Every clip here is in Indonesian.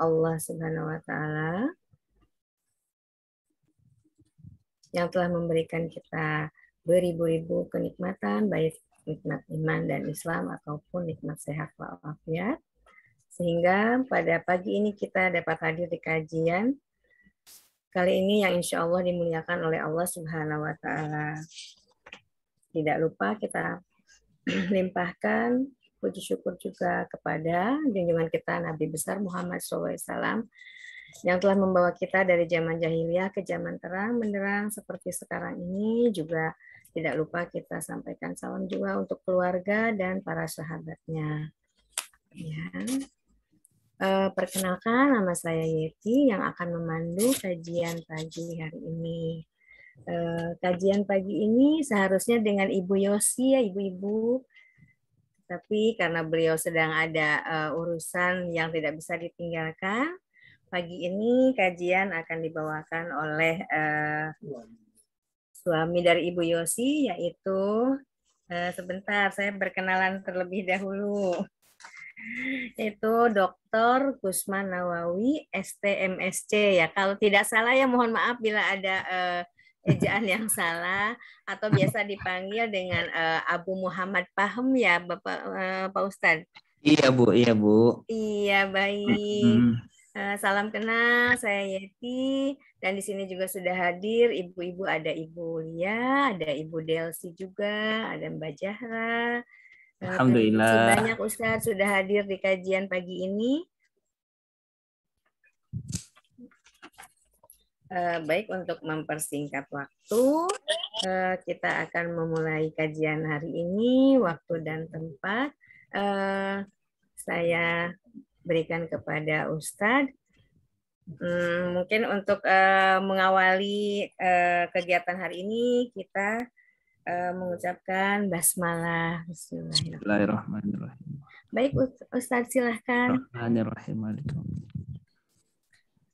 Allah Subhanahu wa taala yang telah memberikan kita beribu-ribu kenikmatan baik nikmat iman dan Islam ataupun nikmat sehat walafiat. Sehingga pada pagi ini kita dapat hadir di kajian kali ini yang insya Allah dimuliakan oleh Allah Subhanahu wa Ta'ala. Tidak lupa kita limpahkan puji syukur juga kepada junjungan kita Nabi besar Muhammad SAW yang telah membawa kita dari zaman jahiliyah ke zaman terang menerang seperti sekarang ini juga tidak lupa kita sampaikan salam juga untuk keluarga dan para sahabatnya. Ya. E, perkenalkan nama saya Yeti yang akan memandu kajian pagi hari ini. E, kajian pagi ini seharusnya dengan Ibu Yosi ya ibu-ibu tapi karena beliau sedang ada uh, urusan yang tidak bisa ditinggalkan, pagi ini kajian akan dibawakan oleh uh, suami dari Ibu Yosi, yaitu uh, sebentar saya berkenalan terlebih dahulu. Itu Dr. Gusman Nawawi, STMSC ya. Kalau tidak salah ya mohon maaf bila ada uh, ejaan yang salah atau biasa dipanggil dengan uh, Abu Muhammad Paham ya Bapak uh, Pak Ustad Iya Bu, iya Bu. Iya baik. -hmm. uh, salam kenal, saya Yeti dan di sini juga sudah hadir ibu-ibu ada Ibu Lia, ada Ibu Delsi juga, ada Mbak Zahra. Alhamdulillah. banyak Ustadz sudah hadir di kajian pagi ini. Eh, baik untuk mempersingkat waktu, uh, kita akan memulai kajian hari ini, waktu dan tempat. Uh, saya berikan kepada Ustadz. Hmm, mungkin untuk mengawali kegiatan hari ini, kita mengucapkan basmalah. Bismillahirrahmanirrahim. Baik Ustadz, silahkan.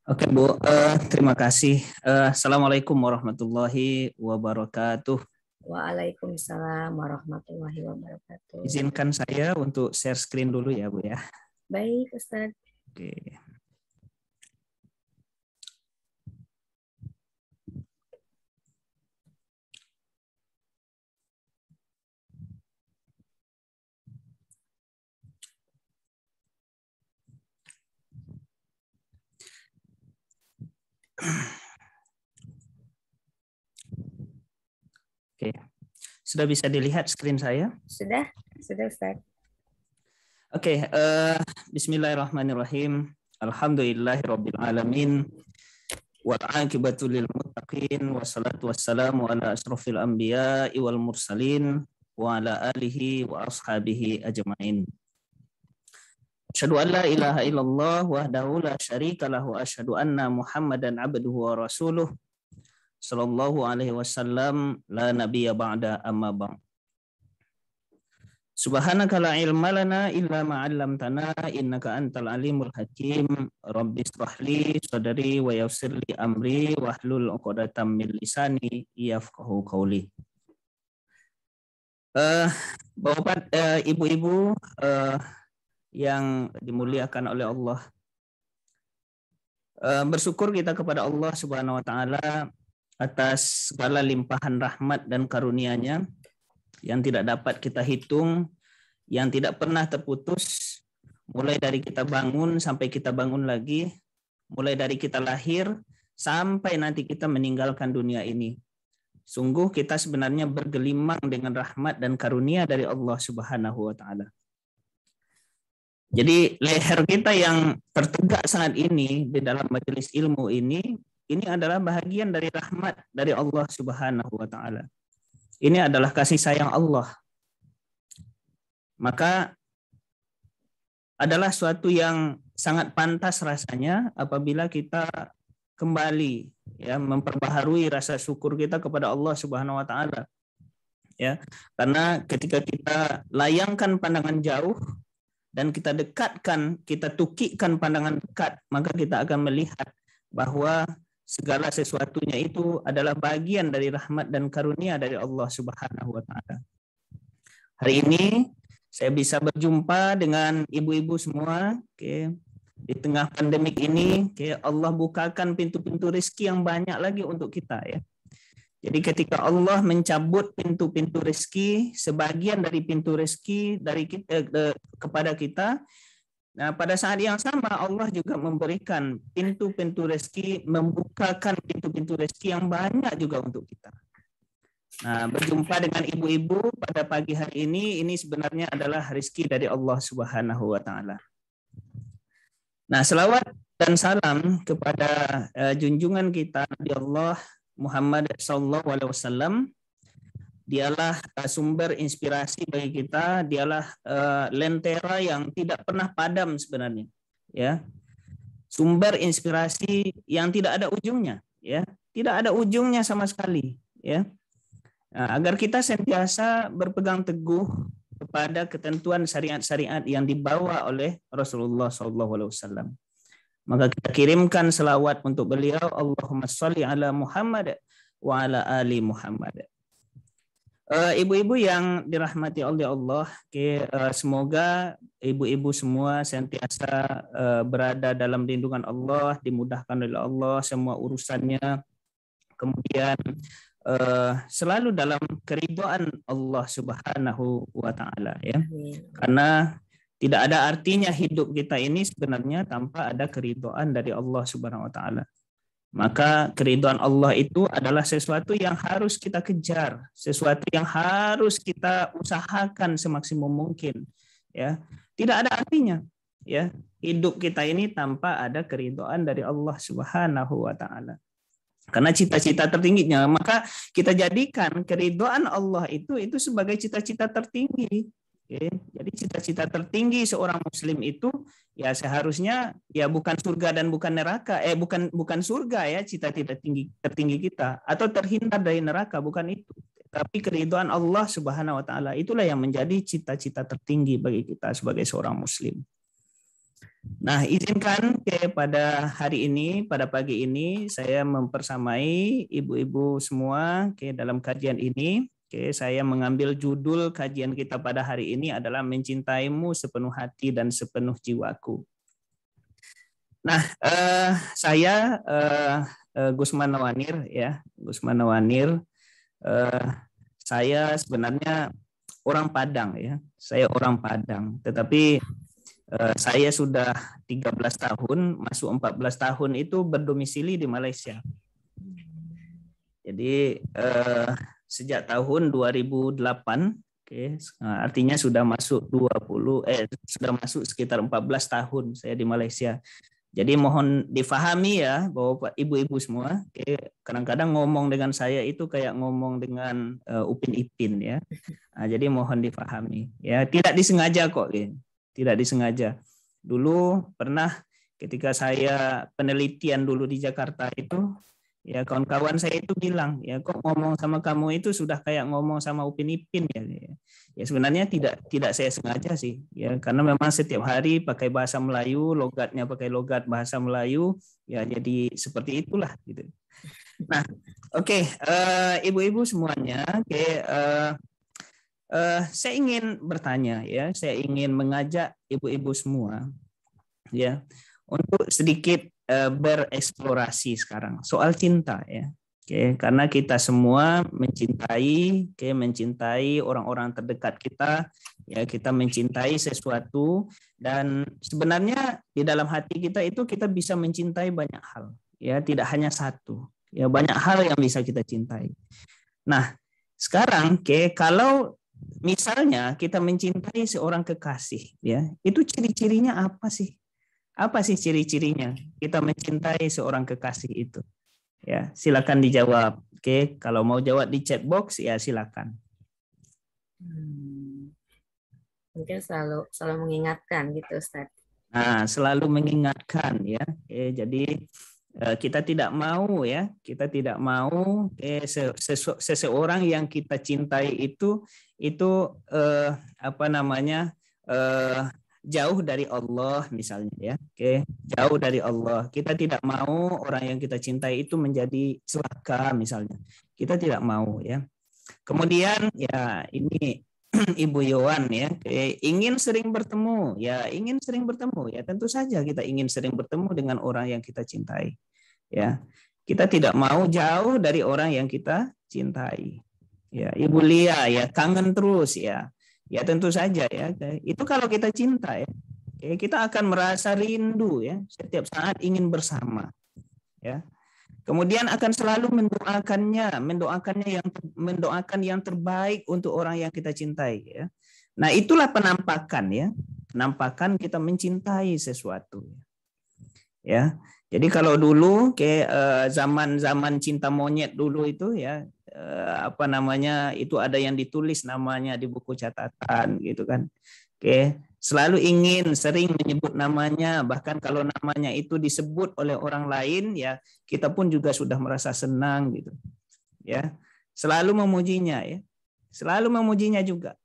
Oke Bu, uh, terima kasih. Uh, Assalamualaikum warahmatullahi wabarakatuh. Waalaikumsalam warahmatullahi wabarakatuh. Izinkan saya untuk share screen dulu ya Bu ya. Baik Ustaz. Oke. Oke. Sudah bisa dilihat screen saya? Sudah, sudah Ustaz. Oke, okay, uh, eh, bismillahirrahmanirrahim. Alhamdulillahirabbil Wa aqibatu lil muttaqin wassalatu wassalamu ala asrafil anbiya'i wal mursalin wa ala alihi wa ashabihi ajmain. Asyadu an la ilaha illallah wahdahu la syarika lahu asyadu anna Muhammadan abduhu wa rasuluh sallallahu alaihi wasallam la nabiya ba'da amma ba'd. Subhanaka la ilma lana illa ma'allamtana innaka antal alimul hakim. Rabbi israhli sadari wa yassir amri wa wahlul uqadatam min lisani yafqahu qawli. Uh, Bapak, uh, ibu-ibu, uh, yang dimuliakan oleh Allah. Eh, bersyukur kita kepada Allah Subhanahu wa taala atas segala limpahan rahmat dan karunia-Nya yang tidak dapat kita hitung, yang tidak pernah terputus mulai dari kita bangun sampai kita bangun lagi, mulai dari kita lahir sampai nanti kita meninggalkan dunia ini. Sungguh kita sebenarnya bergelimang dengan rahmat dan karunia dari Allah Subhanahu wa taala. Jadi leher kita yang tertegak saat ini di dalam majelis ilmu ini, ini adalah bahagian dari rahmat dari Allah Subhanahu wa taala. Ini adalah kasih sayang Allah. Maka adalah suatu yang sangat pantas rasanya apabila kita kembali ya memperbaharui rasa syukur kita kepada Allah Subhanahu wa taala. Ya, karena ketika kita layangkan pandangan jauh dan kita dekatkan, kita tukikkan pandangan dekat, maka kita akan melihat bahwa segala sesuatunya itu adalah bagian dari rahmat dan karunia dari Allah Subhanahu wa taala. Hari ini saya bisa berjumpa dengan ibu-ibu semua, oke. Di tengah pandemik ini, oke, Allah bukakan pintu-pintu rezeki yang banyak lagi untuk kita ya. Jadi ketika Allah mencabut pintu-pintu rezeki, sebagian dari pintu rezeki dari kita, eh, kepada kita, nah pada saat yang sama Allah juga memberikan pintu-pintu rezeki, membukakan pintu-pintu rezeki yang banyak juga untuk kita. Nah, berjumpa dengan ibu-ibu pada pagi hari ini, ini sebenarnya adalah rezeki dari Allah Subhanahu wa taala. Nah, selawat dan salam kepada uh, junjungan kita Nabi ya Allah Muhammad Sallallahu Alaihi Wasallam. Dialah eh, sumber inspirasi bagi kita, dialah eh, lentera yang tidak pernah padam sebenarnya, ya. Sumber inspirasi yang tidak ada ujungnya, ya. Tidak ada ujungnya sama sekali, ya. Nah, agar kita sentiasa berpegang teguh kepada ketentuan syariat-syariat yang dibawa oleh Rasulullah Sallallahu Alaihi Wasallam. Maka kita kirimkan selawat untuk beliau. Allahumma salli ala Muhammad wa ala ali Muhammad. Eh, ibu-ibu yang dirahmati oleh Allah, okay, eh, semoga ibu-ibu semua sentiasa eh, berada dalam lindungan Allah, dimudahkan oleh Allah semua urusannya, kemudian selalu dalam keridhaan Allah Subhanahu wa taala ya. Karena tidak ada artinya hidup kita ini sebenarnya tanpa ada keridoan dari Allah Subhanahu wa taala. Maka keridoan Allah itu adalah sesuatu yang harus kita kejar, sesuatu yang harus kita usahakan semaksimum mungkin. Ya, tidak ada artinya. Ya, hidup kita ini tanpa ada keridoan dari Allah Subhanahu wa taala. Karena cita-cita tertingginya, maka kita jadikan keridoan Allah itu itu sebagai cita-cita tertinggi. Oke, jadi cita-cita tertinggi seorang muslim itu ya seharusnya ya bukan surga dan bukan neraka. Eh bukan bukan surga ya cita-cita tinggi tertinggi kita atau terhindar dari neraka bukan itu. Tapi keriduan Allah Subhanahu wa taala itulah yang menjadi cita-cita tertinggi bagi kita sebagai seorang muslim. Nah, izinkan ke pada hari ini, pada pagi ini saya mempersamai ibu-ibu semua ke dalam kajian ini Oke, saya mengambil judul kajian kita pada hari ini adalah mencintaimu sepenuh hati dan sepenuh jiwaku. Nah, eh, saya eh, eh Gusman Nawanir ya, Gusman Nawanir. Eh, saya sebenarnya orang Padang ya, saya orang Padang. Tetapi eh, saya sudah 13 tahun, masuk 14 tahun itu berdomisili di Malaysia. Jadi eh, sejak tahun 2008 Oke, okay. Eh, artinya sudah masuk 20 eh sudah masuk sekitar 14 tahun saya di Malaysia. Jadi mohon difahami ya bahwa Ibu-ibu semua. Oke, okay. kadang-kadang ngomong dengan saya itu kayak ngomong dengan uh, Upin Ipin ya. Nah, jadi mohon difahami ya, tidak disengaja kok ya. Tidak disengaja. Dulu pernah ketika saya penelitian dulu di Jakarta itu ya kawan-kawan saya itu bilang ya kok ngomong sama kamu itu sudah kayak ngomong sama Upin Ipin ya, ya ya sebenarnya tidak tidak saya sengaja sih ya karena memang setiap hari pakai bahasa Melayu logatnya pakai logat bahasa Melayu ya jadi seperti itulah gitu nah oke okay, uh, eh, ibu-ibu semuanya oke okay, uh, eh, uh, eh, saya ingin bertanya ya saya ingin mengajak ibu-ibu semua ya untuk sedikit Eh, bereksplorasi sekarang soal cinta ya. Oke, okay, karena kita semua mencintai, oke, okay, mencintai orang-orang terdekat kita, ya kita mencintai sesuatu dan sebenarnya di dalam hati kita itu kita bisa mencintai banyak hal, ya tidak hanya satu, ya banyak hal yang bisa kita cintai. Nah, sekarang, oke, okay, kalau misalnya kita mencintai seorang kekasih, ya itu ciri-cirinya apa sih? Apa sih ciri-cirinya kita mencintai seorang kekasih itu? Ya, silakan dijawab. Oke, kalau mau jawab di chat box ya silakan. Hmm. Mungkin selalu selalu mengingatkan gitu, Ustaz. Nah, selalu mengingatkan ya. Oke, jadi eh, kita tidak mau ya, kita tidak mau eh, seseorang yang kita cintai itu itu eh, apa namanya eh, jauh dari Allah misalnya ya. Oke, jauh dari Allah. Kita tidak mau orang yang kita cintai itu menjadi celaka misalnya. Kita tidak mau ya. Kemudian ya ini Ibu Yohan ya ingin sering bertemu ya ingin sering bertemu ya tentu saja kita ingin sering bertemu dengan orang yang kita cintai ya kita tidak mau jauh dari orang yang kita cintai ya Ibu Lia ya kangen terus ya Ya tentu saja ya. Itu kalau kita cinta ya. Kita akan merasa rindu ya setiap saat ingin bersama. Ya. Kemudian akan selalu mendoakannya, mendoakannya yang mendoakan yang terbaik untuk orang yang kita cintai ya. Nah, itulah penampakan ya. Penampakan kita mencintai sesuatu. Ya. Jadi kalau dulu kayak eh, zaman-zaman cinta monyet dulu itu ya, Eh, apa namanya itu ada yang ditulis namanya di buku catatan gitu kan oke selalu ingin sering menyebut namanya bahkan kalau namanya itu disebut oleh orang lain ya kita pun juga sudah merasa senang gitu ya selalu memujinya ya selalu memujinya juga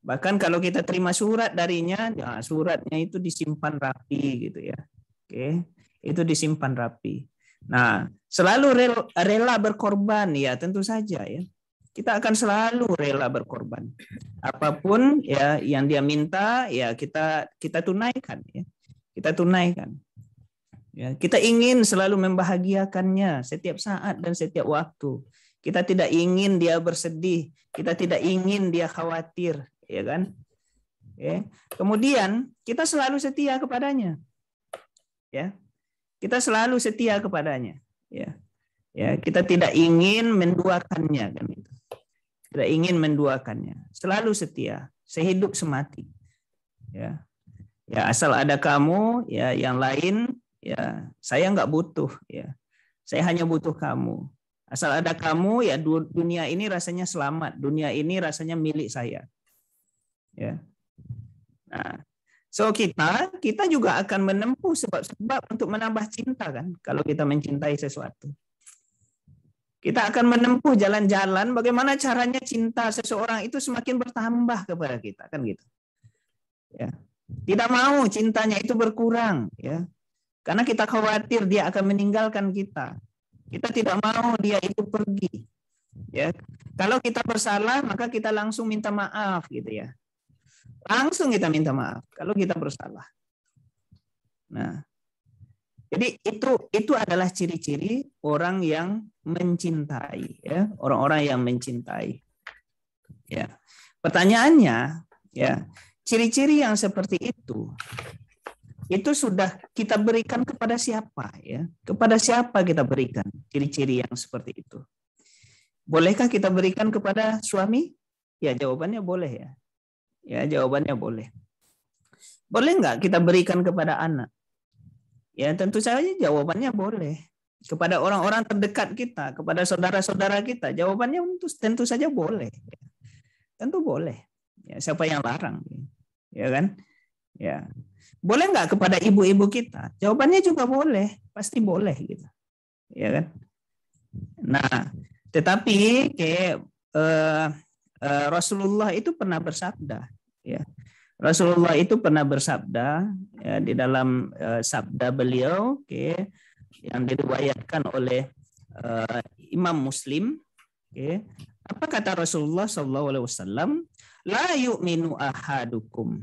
bahkan kalau kita terima surat darinya ya suratnya itu disimpan rapi gitu ya oke itu disimpan rapi Nah, selalu rela, berkorban ya, tentu saja ya. Kita akan selalu rela berkorban. Apapun ya yang dia minta ya kita kita tunaikan ya. Kita tunaikan. Ya, kita ingin selalu membahagiakannya setiap saat dan setiap waktu. Kita tidak ingin dia bersedih, kita tidak ingin dia khawatir, ya kan? Ya. Kemudian kita selalu setia kepadanya. Ya, kita selalu setia kepadanya. Ya, ya kita tidak ingin menduakannya kan itu. Tidak ingin menduakannya. Selalu setia, sehidup semati. Ya, ya asal ada kamu, ya yang lain, ya saya nggak butuh. Ya, saya hanya butuh kamu. Asal ada kamu, ya dunia ini rasanya selamat. Dunia ini rasanya milik saya. Ya. Nah, So kita kita juga akan menempuh sebab-sebab untuk menambah cinta kan kalau kita mencintai sesuatu. Kita akan menempuh jalan-jalan bagaimana caranya cinta seseorang itu semakin bertambah kepada kita kan gitu. Ya. Tidak mau cintanya itu berkurang ya. Karena kita khawatir dia akan meninggalkan kita. Kita tidak mau dia itu pergi. Ya. Kalau kita bersalah maka kita langsung minta maaf gitu ya Langsung kita minta maaf kalau kita bersalah. Nah, jadi itu itu adalah ciri-ciri orang yang mencintai, ya, orang-orang yang mencintai. Ya. Pertanyaannya, ya, ciri-ciri yang seperti itu itu sudah kita berikan kepada siapa ya? Kepada siapa kita berikan ciri-ciri yang seperti itu? Bolehkah kita berikan kepada suami? Ya, jawabannya boleh ya. Ya, jawabannya boleh. Boleh nggak kita berikan kepada anak? Ya, tentu saja jawabannya boleh. Kepada orang-orang terdekat kita, kepada saudara-saudara kita, jawabannya tentu saja boleh. Tentu boleh. Ya, siapa yang larang? Ya kan? Ya. Boleh nggak kepada ibu-ibu kita? Jawabannya juga boleh. Pasti boleh gitu. Ya kan? Nah, tetapi kayak eh, Eh, Rasulullah itu pernah bersabda ya Rasulullah itu pernah bersabda ya, di dalam uh, sabda beliau okay, yang diriwayatkan oleh uh, Imam Muslim okay, apa kata Rasulullah Shallallahu Alaihi Wasallam la yu'minu ahadukum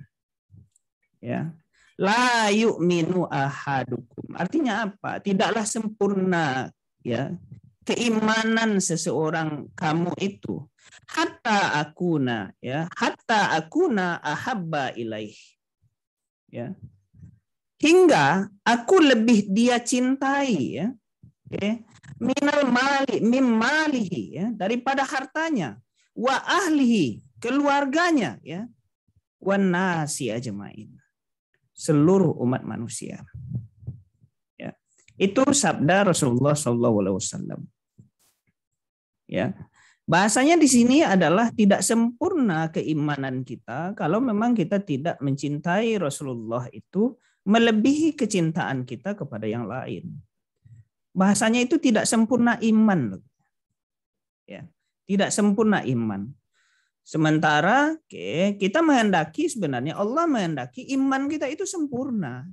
ya la yu'minu ahadukum artinya apa tidaklah sempurna ya keimanan seseorang kamu itu hatta akuna ya hatta akuna ahabba ilaih ya hingga aku lebih dia cintai ya okay, minal mali mim malihi ya daripada hartanya wa ahlihi keluarganya ya wa nasi ajmain seluruh umat manusia ya itu sabda Rasulullah sallallahu alaihi wasallam ya Bahasanya di sini adalah tidak sempurna keimanan kita kalau memang kita tidak mencintai Rasulullah itu melebihi kecintaan kita kepada yang lain. Bahasanya itu tidak sempurna iman. Ya, tidak sempurna iman. Sementara okay, kita menghendaki sebenarnya Allah menghendaki iman kita itu sempurna.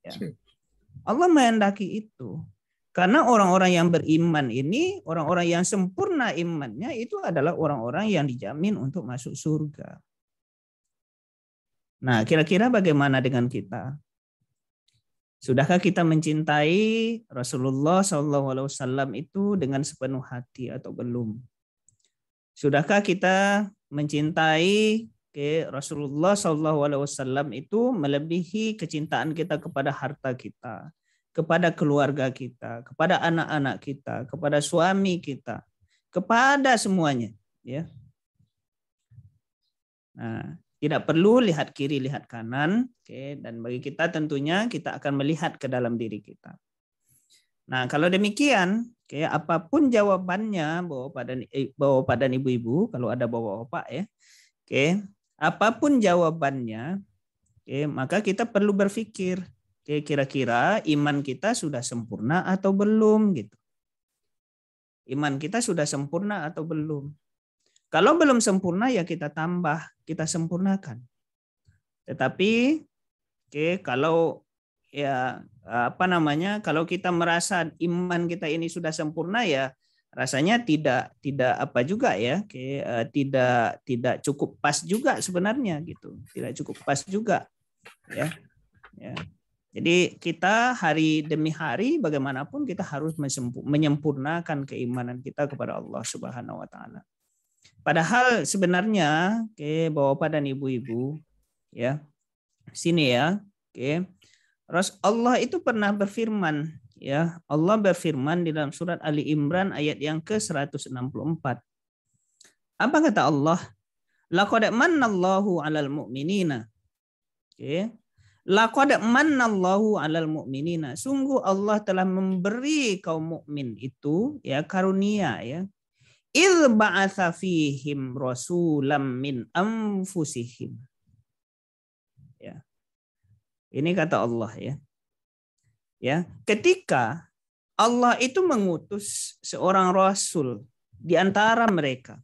Ya. Allah menghendaki itu. Karena orang-orang yang beriman ini, orang-orang yang sempurna imannya itu adalah orang-orang yang dijamin untuk masuk surga. Nah, kira-kira bagaimana dengan kita? Sudahkah kita mencintai Rasulullah SAW itu dengan sepenuh hati atau belum? Sudahkah kita mencintai ke Rasulullah SAW itu melebihi kecintaan kita kepada harta kita, kepada keluarga kita, kepada anak-anak kita, kepada suami kita, kepada semuanya, ya. Nah, tidak perlu lihat kiri, lihat kanan, oke. Okay? Dan bagi kita tentunya kita akan melihat ke dalam diri kita. Nah, kalau demikian, oke, okay, apapun jawabannya bawa pada eh, bawa pada ibu-ibu, kalau ada bawa bapak ya, oke, okay, apapun jawabannya, oke, maka kita perlu berpikir, Oke, kira-kira iman kita sudah sempurna atau belum gitu. Iman kita sudah sempurna atau belum? Kalau belum sempurna ya kita tambah, kita sempurnakan. Tetapi oke kalau ya apa namanya? Kalau kita merasa iman kita ini sudah sempurna ya rasanya tidak tidak apa juga ya oke? uh, tidak tidak cukup pas juga sebenarnya gitu tidak cukup pas juga ya ya jadi kita hari demi hari bagaimanapun kita harus menyempurnakan keimanan kita kepada Allah Subhanahu wa taala. Padahal sebenarnya, oke, okay, Bapak dan Ibu-ibu, ya. Sini ya, oke. Okay. Rasul Allah itu pernah berfirman, ya. Allah berfirman di dalam surat Ali Imran ayat yang ke-164. Apa kata Allah? Laqad manallahu 'alal mu'minina. Oke. Okay. Laqad mannallahu 'alal mu'minina. Sungguh Allah telah memberi kaum mukmin itu ya karunia ya. Il ba'atsa fihim rasulam min anfusihim. Ya. Ini kata Allah ya. Ya, ketika Allah itu mengutus seorang rasul di antara mereka.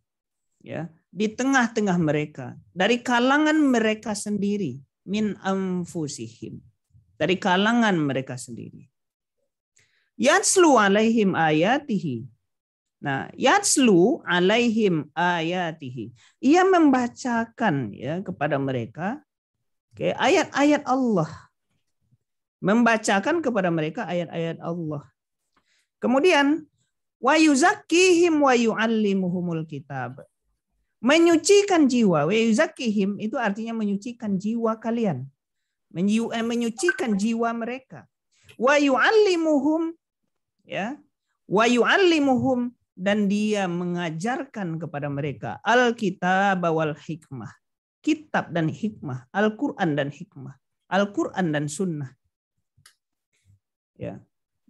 Ya, di tengah-tengah mereka, dari kalangan mereka sendiri min anfusihim dari kalangan mereka sendiri. Yatslu alaihim ayatihi. Nah, yatslu alaihim ayatihi. Ia membacakan ya kepada mereka okay, ayat-ayat Allah. Membacakan kepada mereka ayat-ayat Allah. Kemudian wa yuzakkihim wa yuallimuhumul kitab Menyucikan jiwa, wayuzakihim itu artinya menyucikan jiwa kalian. Eh, menyucikan jiwa mereka. Wa yu'allimuhum ya. Wa yu'allimuhum dan dia mengajarkan kepada mereka Alkitab wal hikmah. Kitab dan hikmah, alquran dan hikmah, alquran dan sunnah. Ya.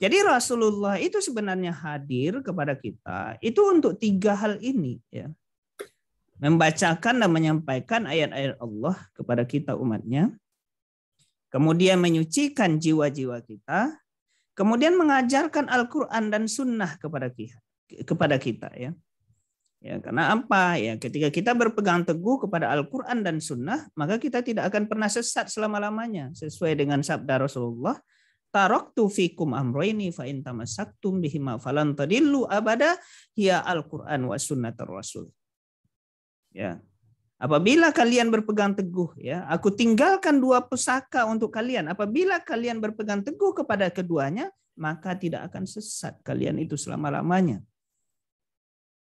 Jadi Rasulullah itu sebenarnya hadir kepada kita itu untuk tiga hal ini ya membacakan dan menyampaikan ayat-ayat Allah kepada kita umatnya, kemudian menyucikan jiwa-jiwa kita, kemudian mengajarkan Al-Quran dan Sunnah kepada kita, kepada kita ya. Ya, karena apa? Ya, ketika kita berpegang teguh kepada Al-Qur'an dan Sunnah, maka kita tidak akan pernah sesat selama-lamanya sesuai dengan sabda Rasulullah, taraktu fikum amrayni fa in tamassaktum bihima falan tadillu abada hiya Al-Qur'an wa sunnatur rasul. Ya. Apabila kalian berpegang teguh ya, aku tinggalkan dua pusaka untuk kalian. Apabila kalian berpegang teguh kepada keduanya, maka tidak akan sesat kalian itu selama-lamanya.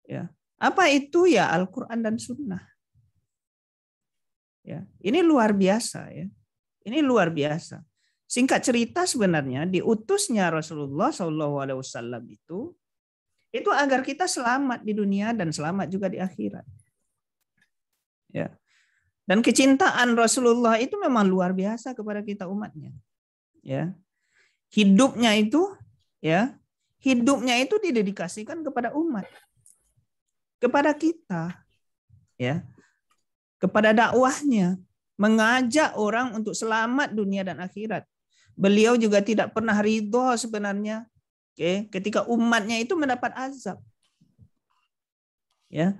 Ya. Apa itu ya Al-Qur'an dan Sunnah? Ya, ini luar biasa ya. Ini luar biasa. Singkat cerita sebenarnya diutusnya Rasulullah SAW itu itu agar kita selamat di dunia dan selamat juga di akhirat ya. Dan kecintaan Rasulullah itu memang luar biasa kepada kita umatnya. Ya. Hidupnya itu ya, hidupnya itu didedikasikan kepada umat. Kepada kita ya. Kepada dakwahnya, mengajak orang untuk selamat dunia dan akhirat. Beliau juga tidak pernah ridho sebenarnya okay, ketika umatnya itu mendapat azab. Ya.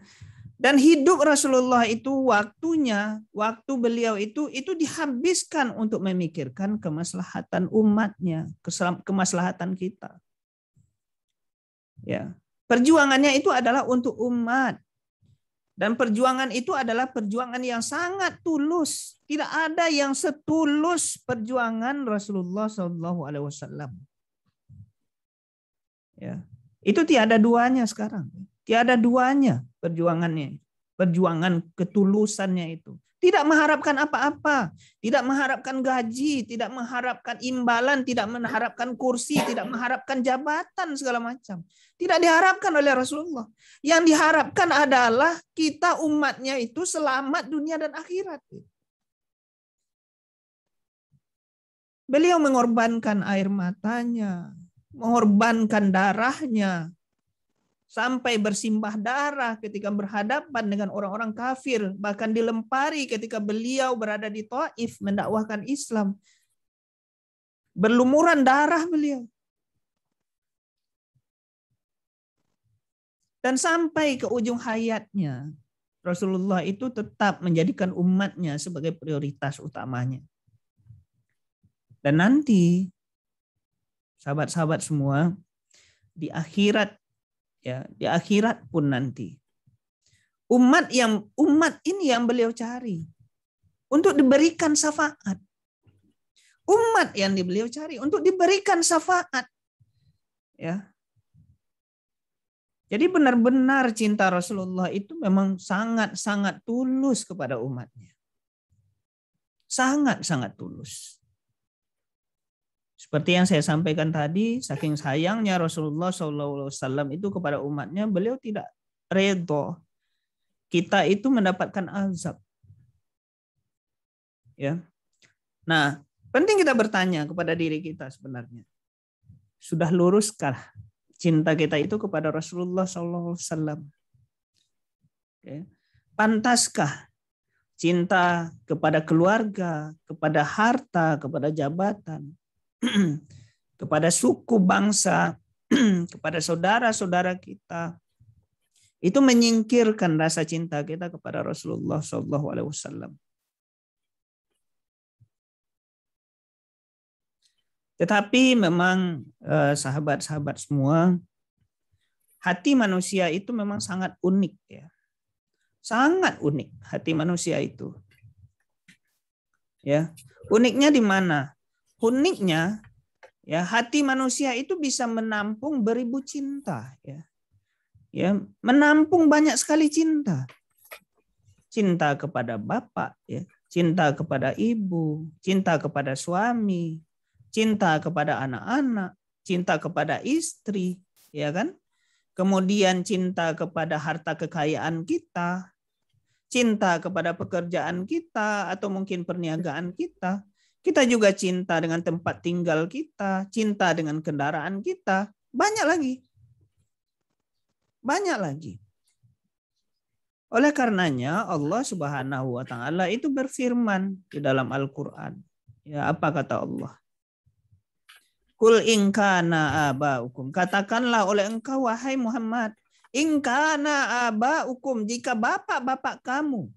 Dan hidup Rasulullah itu waktunya, waktu beliau itu itu dihabiskan untuk memikirkan kemaslahatan umatnya, kemaslahatan kita. Ya. Perjuangannya itu adalah untuk umat. Dan perjuangan itu adalah perjuangan yang sangat tulus. Tidak ada yang setulus perjuangan Rasulullah saw. Ya, itu tiada duanya sekarang. Tiada duanya perjuangannya, perjuangan ketulusannya itu. Tidak mengharapkan apa-apa, tidak mengharapkan gaji, tidak mengharapkan imbalan, tidak mengharapkan kursi, tidak mengharapkan jabatan segala macam. Tidak diharapkan oleh Rasulullah. Yang diharapkan adalah kita umatnya itu selamat dunia dan akhirat. Beliau mengorbankan air matanya, mengorbankan darahnya, sampai bersimbah darah ketika berhadapan dengan orang-orang kafir, bahkan dilempari ketika beliau berada di Taif mendakwahkan Islam. Berlumuran darah beliau. Dan sampai ke ujung hayatnya, Rasulullah itu tetap menjadikan umatnya sebagai prioritas utamanya. Dan nanti, sahabat-sahabat semua, di akhirat ya di akhirat pun nanti. Umat yang umat ini yang beliau cari untuk diberikan syafaat. Umat yang beliau cari untuk diberikan syafaat. Ya. Jadi benar-benar cinta Rasulullah itu memang sangat-sangat tulus kepada umatnya. Sangat-sangat tulus. Seperti yang saya sampaikan tadi, saking sayangnya Rasulullah SAW itu kepada umatnya, beliau tidak redo. Kita itu mendapatkan azab. Ya. Nah, penting kita bertanya kepada diri kita sebenarnya. Sudah luruskah cinta kita itu kepada Rasulullah SAW? Ya. Pantaskah cinta kepada keluarga, kepada harta, kepada jabatan, kepada suku bangsa, kepada saudara-saudara kita. Itu menyingkirkan rasa cinta kita kepada Rasulullah SAW Tetapi memang eh, sahabat-sahabat semua, hati manusia itu memang sangat unik ya, sangat unik hati manusia itu. Ya, uniknya di mana? uniknya ya hati manusia itu bisa menampung beribu cinta ya. Ya, menampung banyak sekali cinta. Cinta kepada bapak ya, cinta kepada ibu, cinta kepada suami, cinta kepada anak-anak, cinta kepada istri, ya kan? Kemudian cinta kepada harta kekayaan kita, cinta kepada pekerjaan kita atau mungkin perniagaan kita, kita juga cinta dengan tempat tinggal kita, cinta dengan kendaraan kita, banyak lagi. Banyak lagi. Oleh karenanya Allah Subhanahu wa taala itu berfirman di dalam Al-Qur'an. Ya, apa kata Allah? Kul in kana abaukum. Katakanlah oleh engkau wahai Muhammad, in kana abaukum jika bapak-bapak kamu,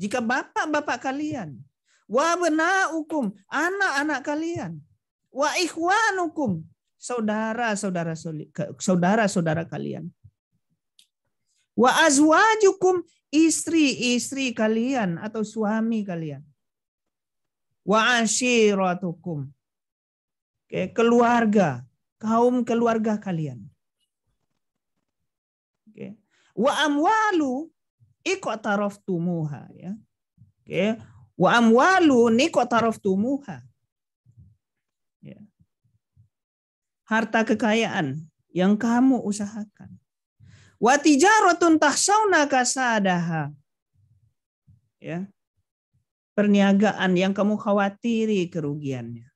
jika bapak-bapak kalian Wa benaukum, anak-anak kalian. Wa ikhwanukum, saudara-saudara saudara-saudara kalian. Wa azwajukum, istri-istri kalian atau suami kalian. Wa ashiratukum, keluarga, kaum keluarga kalian. Wa amwalu ikotaroftumuha ya. Oke, okay. Wa taraf tumuha. Ya. Harta kekayaan yang kamu usahakan. Wa tijaratun tahsauna kasadaha. Ya. Perniagaan yang kamu khawatiri kerugiannya.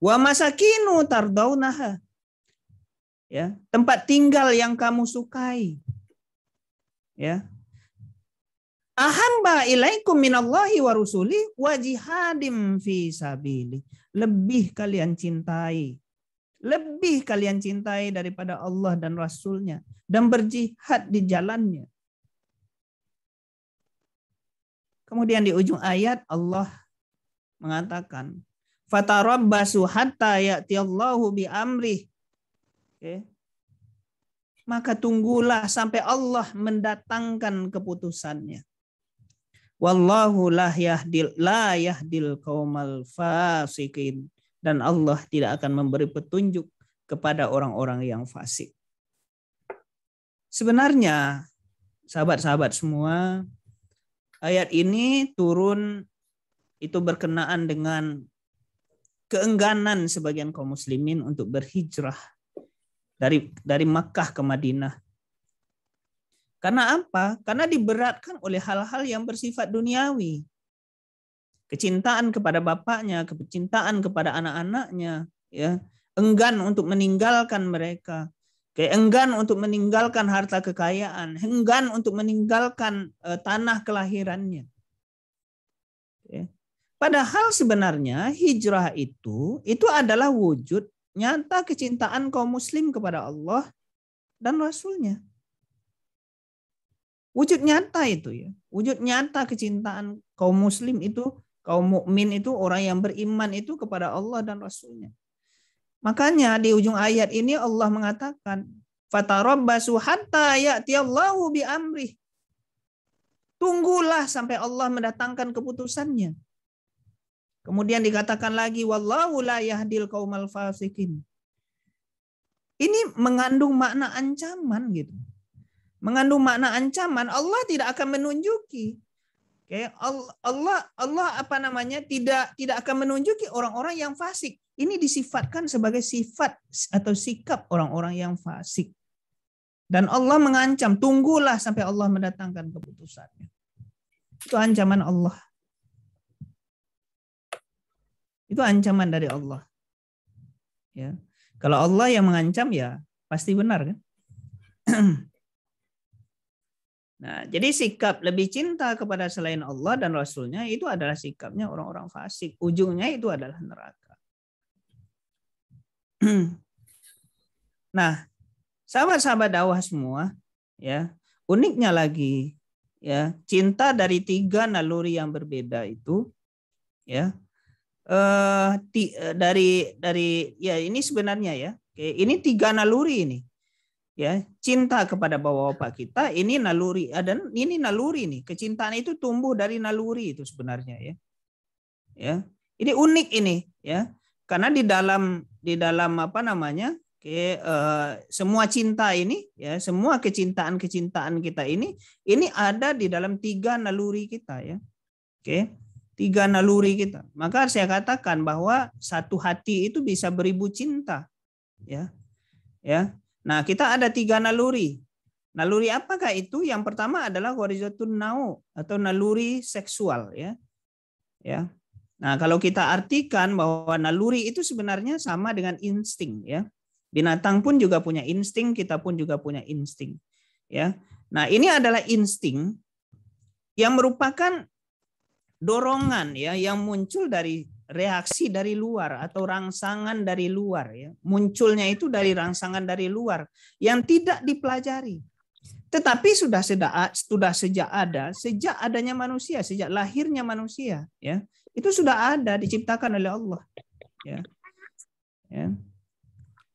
Wa masakinu tardaunaha. Ya, tempat tinggal yang kamu sukai. Ya, Ahamba ilaikum minallahi wa rusuli wa jihadim fi sabili. Lebih kalian cintai. Lebih kalian cintai daripada Allah dan Rasulnya. Dan berjihad di jalannya. Kemudian di ujung ayat Allah mengatakan. Fatarabbasu hatta Allahu bi amrih. Okay. Maka tunggulah sampai Allah mendatangkan keputusannya. Wallahu la yahdil la yahdil qaumal fasikin dan Allah tidak akan memberi petunjuk kepada orang-orang yang fasik. Sebenarnya sahabat-sahabat semua ayat ini turun itu berkenaan dengan keengganan sebagian kaum muslimin untuk berhijrah dari dari Makkah ke Madinah karena apa? Karena diberatkan oleh hal-hal yang bersifat duniawi. Kecintaan kepada bapaknya, kecintaan kepada anak-anaknya, ya, enggan untuk meninggalkan mereka, Kayak enggan untuk meninggalkan harta kekayaan, enggan untuk meninggalkan uh, tanah kelahirannya. Ya. Padahal sebenarnya hijrah itu itu adalah wujud nyata kecintaan kaum muslim kepada Allah dan Rasulnya. Wujud nyata itu ya. Wujud nyata kecintaan kaum muslim itu, kaum mukmin itu orang yang beriman itu kepada Allah dan Rasulnya. Makanya di ujung ayat ini Allah mengatakan, "Fatarabbasu hatta ya'tiyallahu bi amri Tunggulah sampai Allah mendatangkan keputusannya. Kemudian dikatakan lagi, "Wallahu la yahdil qaumal fasikin." Ini mengandung makna ancaman gitu mengandung makna ancaman, Allah tidak akan menunjuki. Oke, Allah Allah apa namanya? tidak tidak akan menunjuki orang-orang yang fasik. Ini disifatkan sebagai sifat atau sikap orang-orang yang fasik. Dan Allah mengancam, tunggulah sampai Allah mendatangkan keputusannya. Itu ancaman Allah. Itu ancaman dari Allah. Ya. Kalau Allah yang mengancam ya pasti benar kan? Nah, jadi sikap lebih cinta kepada selain Allah dan Rasulnya itu adalah sikapnya orang-orang fasik. Ujungnya itu adalah neraka. nah, sahabat-sahabat dakwah semua, ya uniknya lagi, ya cinta dari tiga naluri yang berbeda itu, ya eh, eh dari dari ya ini sebenarnya ya, ini tiga naluri ini, ya cinta kepada bapak-bapak kita ini naluri dan ini naluri nih kecintaan itu tumbuh dari naluri itu sebenarnya ya ya ini unik ini ya karena di dalam di dalam apa namanya ke, uh, semua cinta ini ya semua kecintaan kecintaan kita ini ini ada di dalam tiga naluri kita ya oke tiga naluri kita maka saya katakan bahwa satu hati itu bisa beribu cinta ya ya Nah, kita ada tiga naluri. Naluri apakah itu? Yang pertama adalah horizontal nau atau naluri seksual ya. Ya. Nah, kalau kita artikan bahwa naluri itu sebenarnya sama dengan insting ya. Binatang pun juga punya insting, kita pun juga punya insting. Ya. Nah, ini adalah insting yang merupakan dorongan ya yang muncul dari reaksi dari luar atau rangsangan dari luar ya. Munculnya itu dari rangsangan dari luar yang tidak dipelajari. Tetapi sudah sedaat sudah sejak ada, sejak adanya manusia, sejak lahirnya manusia ya. Itu sudah ada diciptakan oleh Allah ya. ya.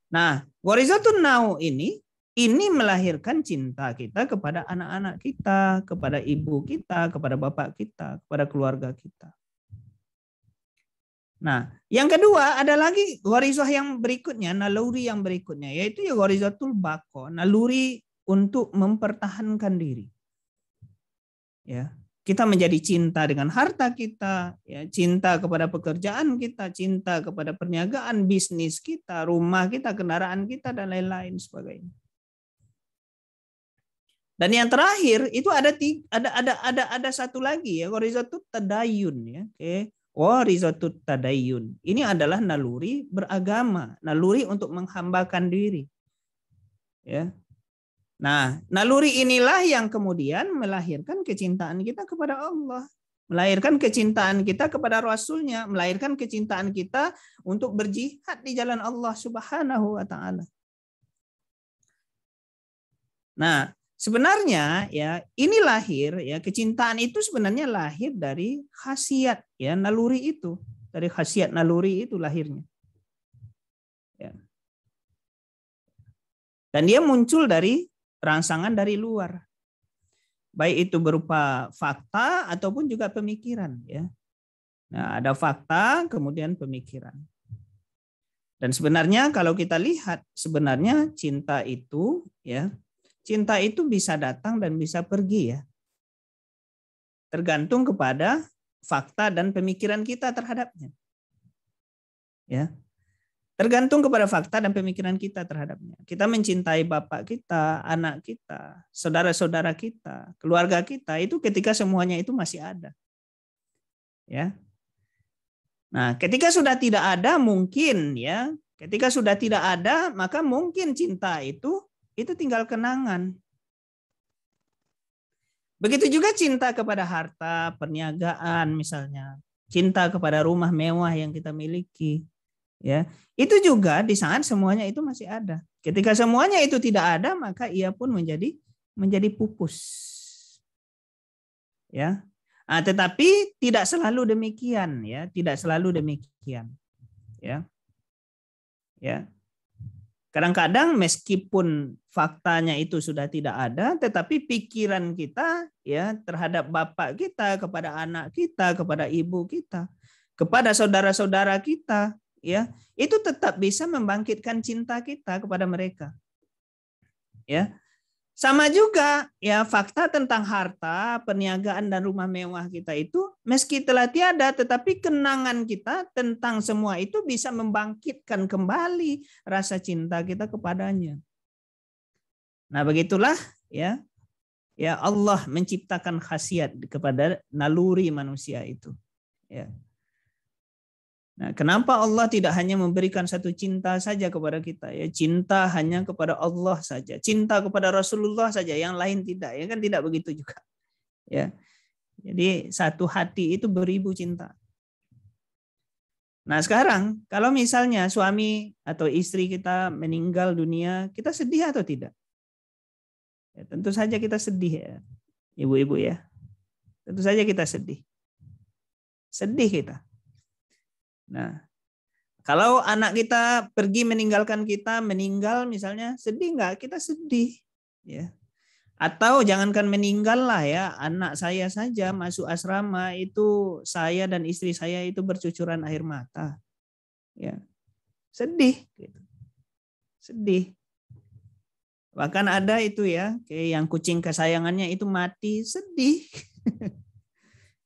Nah, gorizatun nau ini ini melahirkan cinta kita kepada anak-anak kita, kepada ibu kita, kepada bapak kita, kepada keluarga kita. Nah, yang kedua ada lagi warisah yang berikutnya, naluri yang berikutnya yaitu ya ghorizatul bako, naluri untuk mempertahankan diri. Ya, kita menjadi cinta dengan harta kita, ya, cinta kepada pekerjaan kita, cinta kepada perniagaan, bisnis kita, rumah kita, kendaraan kita dan lain-lain sebagainya. Dan yang terakhir itu ada ada ada ada satu lagi ya, ghorizatul tadayun ya. Oke. Okay warizatut tadayyun. Ini adalah naluri beragama, naluri untuk menghambakan diri. Ya. Nah, naluri inilah yang kemudian melahirkan kecintaan kita kepada Allah, melahirkan kecintaan kita kepada Rasulnya, melahirkan kecintaan kita untuk berjihad di jalan Allah Subhanahu wa taala. Nah, sebenarnya ya ini lahir ya kecintaan itu sebenarnya lahir dari khasiat ya naluri itu dari khasiat naluri itu lahirnya ya. dan dia muncul dari rangsangan dari luar baik itu berupa fakta ataupun juga pemikiran ya nah ada fakta kemudian pemikiran dan sebenarnya kalau kita lihat sebenarnya cinta itu ya cinta itu bisa datang dan bisa pergi ya. Tergantung kepada fakta dan pemikiran kita terhadapnya. Ya. Tergantung kepada fakta dan pemikiran kita terhadapnya. Kita mencintai bapak kita, anak kita, saudara-saudara kita, keluarga kita itu ketika semuanya itu masih ada. Ya. Nah, ketika sudah tidak ada mungkin ya, ketika sudah tidak ada maka mungkin cinta itu itu tinggal kenangan. Begitu juga cinta kepada harta, perniagaan misalnya, cinta kepada rumah mewah yang kita miliki, ya. Itu juga di saat semuanya itu masih ada. Ketika semuanya itu tidak ada, maka ia pun menjadi menjadi pupus. Ya. Nah, tetapi tidak selalu demikian ya, tidak selalu demikian. Ya. Ya. Kadang-kadang meskipun faktanya itu sudah tidak ada, tetapi pikiran kita ya terhadap bapak kita, kepada anak kita, kepada ibu kita, kepada saudara-saudara kita, ya itu tetap bisa membangkitkan cinta kita kepada mereka. Ya, sama juga ya fakta tentang harta, perniagaan dan rumah mewah kita itu meski telah tiada tetapi kenangan kita tentang semua itu bisa membangkitkan kembali rasa cinta kita kepadanya. Nah, begitulah ya. Ya Allah menciptakan khasiat kepada naluri manusia itu. Ya. Nah, kenapa Allah tidak hanya memberikan satu cinta saja kepada kita? Ya, cinta hanya kepada Allah saja, cinta kepada Rasulullah saja, yang lain tidak. Ya kan tidak begitu juga. Ya. Jadi satu hati itu beribu cinta. Nah, sekarang kalau misalnya suami atau istri kita meninggal dunia, kita sedih atau tidak? Ya, tentu saja kita sedih ya, ibu-ibu ya. Tentu saja kita sedih. Sedih kita Nah, kalau anak kita pergi meninggalkan kita, meninggal misalnya, sedih nggak? Kita sedih, ya. Atau jangankan meninggal lah ya, anak saya saja masuk asrama itu saya dan istri saya itu bercucuran air mata, ya. Sedih, gitu. sedih. Bahkan ada itu ya, kayak yang kucing kesayangannya itu mati, sedih.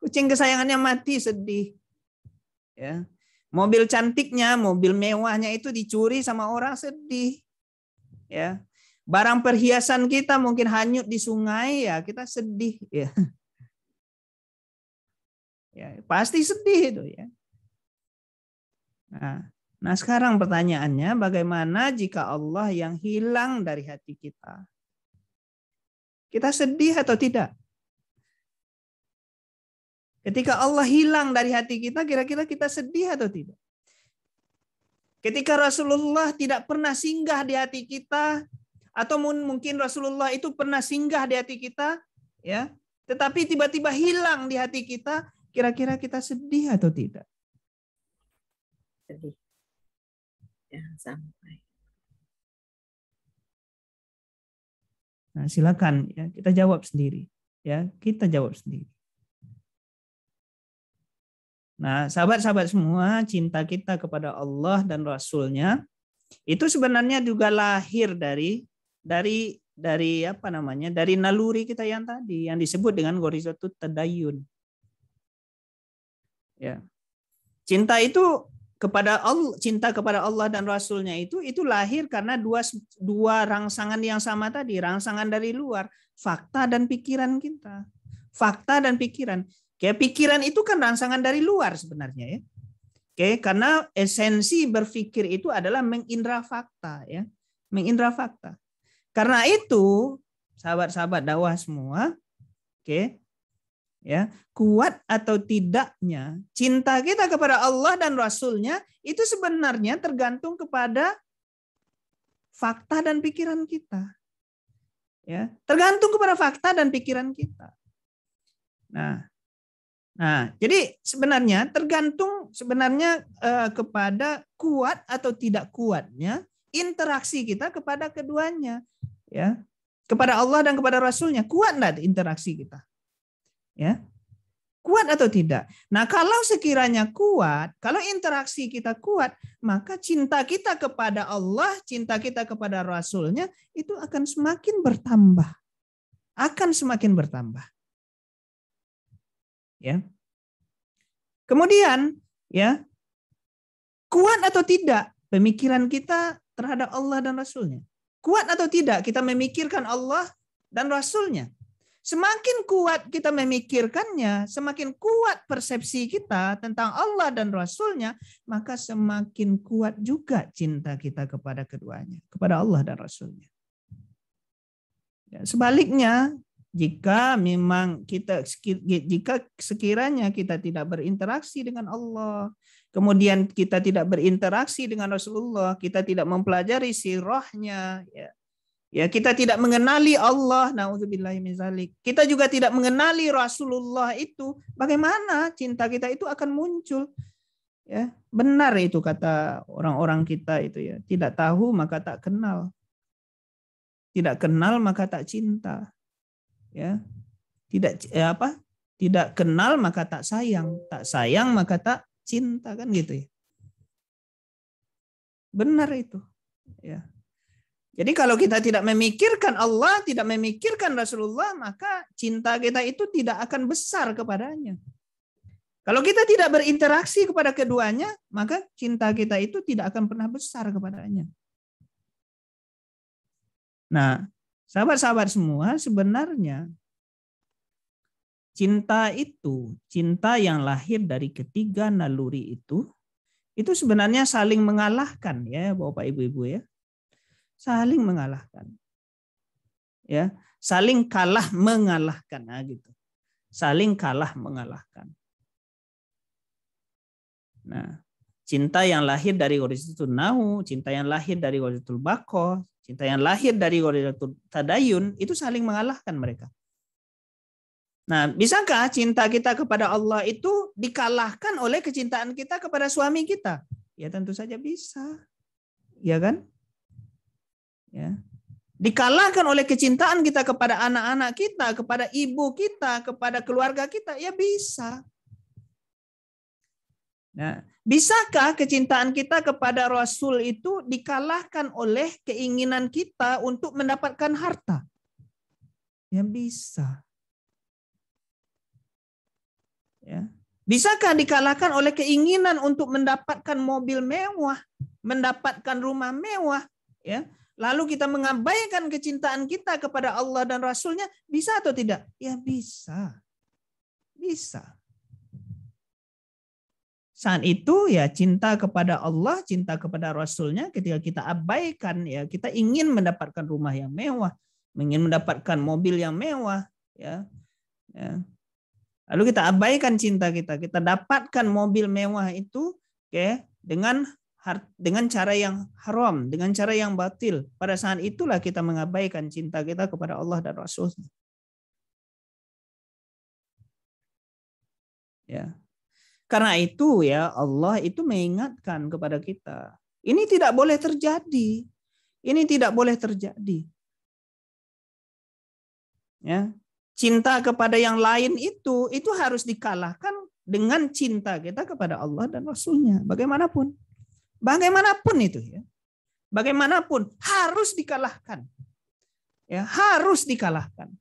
kucing kesayangannya mati, sedih. Ya Mobil cantiknya, mobil mewahnya itu dicuri sama orang sedih. Ya. Barang perhiasan kita mungkin hanyut di sungai ya, kita sedih ya. Ya, pasti sedih itu ya. Nah, nah sekarang pertanyaannya bagaimana jika Allah yang hilang dari hati kita? Kita sedih atau tidak? Ketika Allah hilang dari hati kita, kira-kira kita sedih atau tidak? Ketika Rasulullah tidak pernah singgah di hati kita, atau mungkin Rasulullah itu pernah singgah di hati kita, ya, tetapi tiba-tiba hilang di hati kita, kira-kira kita sedih atau tidak? Sedih. ya sampai. Nah, silakan ya, kita jawab sendiri. Ya, kita jawab sendiri. Nah, sahabat-sahabat semua, cinta kita kepada Allah dan Rasul-Nya itu sebenarnya juga lahir dari dari dari apa namanya dari naluri kita yang tadi yang disebut dengan gorizatut tadayun. Ya. Cinta itu kepada Allah, cinta kepada Allah dan Rasulnya itu itu lahir karena dua dua rangsangan yang sama tadi, rangsangan dari luar, fakta dan pikiran kita. Fakta dan pikiran. Oke, pikiran itu kan rangsangan dari luar sebenarnya ya. Oke, karena esensi berpikir itu adalah mengindra fakta ya, mengindra fakta. Karena itu, sahabat-sahabat dakwah semua, oke, ya, kuat atau tidaknya cinta kita kepada Allah dan Rasulnya itu sebenarnya tergantung kepada fakta dan pikiran kita. Ya, tergantung kepada fakta dan pikiran kita. Nah, Nah, jadi sebenarnya tergantung sebenarnya eh, kepada kuat atau tidak kuatnya interaksi kita kepada keduanya, ya. Kepada Allah dan kepada Rasulnya kuat nggak interaksi kita, ya? Kuat atau tidak? Nah, kalau sekiranya kuat, kalau interaksi kita kuat, maka cinta kita kepada Allah, cinta kita kepada Rasulnya itu akan semakin bertambah, akan semakin bertambah ya. Kemudian ya kuat atau tidak pemikiran kita terhadap Allah dan Rasulnya. Kuat atau tidak kita memikirkan Allah dan Rasulnya. Semakin kuat kita memikirkannya, semakin kuat persepsi kita tentang Allah dan Rasulnya, maka semakin kuat juga cinta kita kepada keduanya, kepada Allah dan Rasulnya. nya sebaliknya, jika memang kita jika sekiranya kita tidak berinteraksi dengan Allah, kemudian kita tidak berinteraksi dengan Rasulullah, kita tidak mempelajari sirahnya, ya. Ya, kita tidak mengenali Allah, naudzubillahi min zalik. Kita juga tidak mengenali Rasulullah itu, bagaimana cinta kita itu akan muncul? Ya, benar itu kata orang-orang kita itu ya, tidak tahu maka tak kenal. Tidak kenal maka tak cinta ya tidak ya apa tidak kenal maka tak sayang tak sayang maka tak cinta kan gitu ya benar itu ya jadi kalau kita tidak memikirkan Allah, tidak memikirkan Rasulullah, maka cinta kita itu tidak akan besar kepadanya. Kalau kita tidak berinteraksi kepada keduanya, maka cinta kita itu tidak akan pernah besar kepadanya. Nah, Sahabat-sahabat semua, sebenarnya cinta itu, cinta yang lahir dari ketiga naluri itu, itu sebenarnya saling mengalahkan ya Bapak Ibu-ibu ya. Saling mengalahkan. Ya, saling kalah mengalahkan nah, gitu. Saling kalah mengalahkan. Nah, cinta yang lahir dari warisatul nahu, cinta yang lahir dari warisatul bako, cinta yang lahir dari ghoriratut tadayun itu saling mengalahkan mereka. Nah, bisakah cinta kita kepada Allah itu dikalahkan oleh kecintaan kita kepada suami kita? Ya tentu saja bisa. Ya kan? Ya. Dikalahkan oleh kecintaan kita kepada anak-anak kita, kepada ibu kita, kepada keluarga kita, ya bisa. Nah, bisakah kecintaan kita kepada Rasul itu dikalahkan oleh keinginan kita untuk mendapatkan harta? Ya bisa. Ya. Bisakah dikalahkan oleh keinginan untuk mendapatkan mobil mewah, mendapatkan rumah mewah, ya? Lalu kita mengabaikan kecintaan kita kepada Allah dan Rasulnya, bisa atau tidak? Ya bisa. Bisa. Saat itu ya cinta kepada Allah, cinta kepada Rasulnya ketika kita abaikan ya kita ingin mendapatkan rumah yang mewah, ingin mendapatkan mobil yang mewah ya. ya. Lalu kita abaikan cinta kita, kita dapatkan mobil mewah itu oke dengan dengan cara yang haram, dengan cara yang batil. Pada saat itulah kita mengabaikan cinta kita kepada Allah dan Rasulnya Ya. Karena itu ya Allah itu mengingatkan kepada kita. Ini tidak boleh terjadi. Ini tidak boleh terjadi. Ya. Cinta kepada yang lain itu itu harus dikalahkan dengan cinta kita kepada Allah dan Rasulnya. Bagaimanapun. Bagaimanapun itu ya. Bagaimanapun harus dikalahkan. Ya, harus dikalahkan.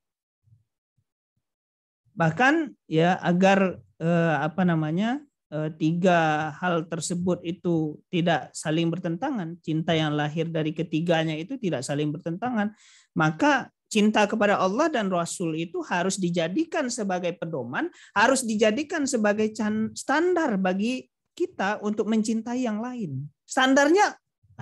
Bahkan ya agar eh, apa namanya eh, tiga hal tersebut itu tidak saling bertentangan, cinta yang lahir dari ketiganya itu tidak saling bertentangan, maka cinta kepada Allah dan Rasul itu harus dijadikan sebagai pedoman, harus dijadikan sebagai standar bagi kita untuk mencintai yang lain. Standarnya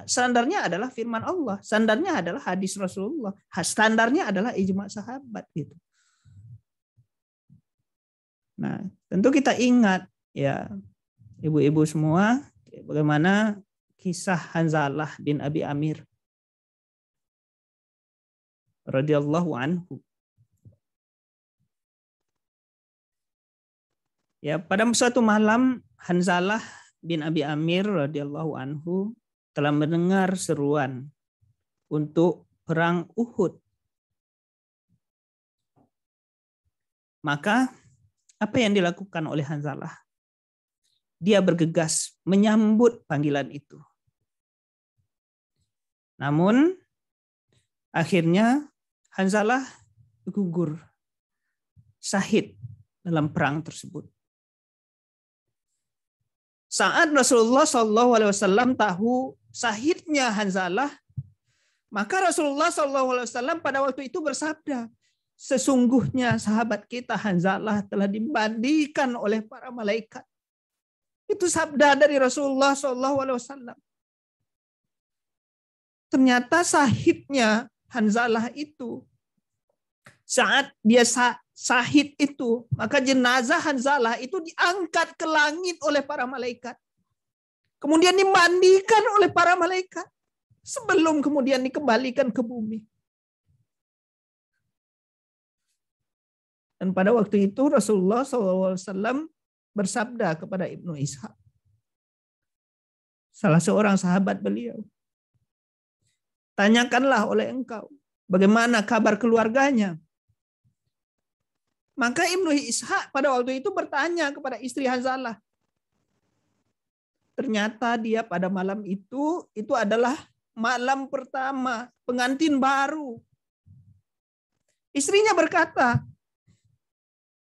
standarnya adalah firman Allah, standarnya adalah hadis Rasulullah, standarnya adalah ijma sahabat gitu. Nah, tentu kita ingat ya ibu-ibu semua bagaimana kisah Hanzalah bin Abi Amir radhiyallahu anhu. Ya, pada suatu malam Hanzalah bin Abi Amir radhiyallahu anhu telah mendengar seruan untuk perang Uhud. Maka apa yang dilakukan oleh Hanzalah? Dia bergegas menyambut panggilan itu. Namun akhirnya Hanzalah gugur sahid dalam perang tersebut. Saat Rasulullah SAW tahu sahidnya Hanzalah, maka Rasulullah SAW pada waktu itu bersabda, Sesungguhnya sahabat kita Hanzalah telah dimandikan oleh para malaikat. Itu sabda dari Rasulullah SAW. Ternyata sahidnya Hanzalah itu saat dia sahid itu, maka jenazah Hanzalah itu diangkat ke langit oleh para malaikat. Kemudian dimandikan oleh para malaikat sebelum kemudian dikembalikan ke bumi. Dan pada waktu itu Rasulullah SAW bersabda kepada Ibnu Ishaq. Salah seorang sahabat beliau. Tanyakanlah oleh engkau bagaimana kabar keluarganya. Maka Ibnu Ishaq pada waktu itu bertanya kepada istri Hazalah. Ternyata dia pada malam itu, itu adalah malam pertama pengantin baru. Istrinya berkata,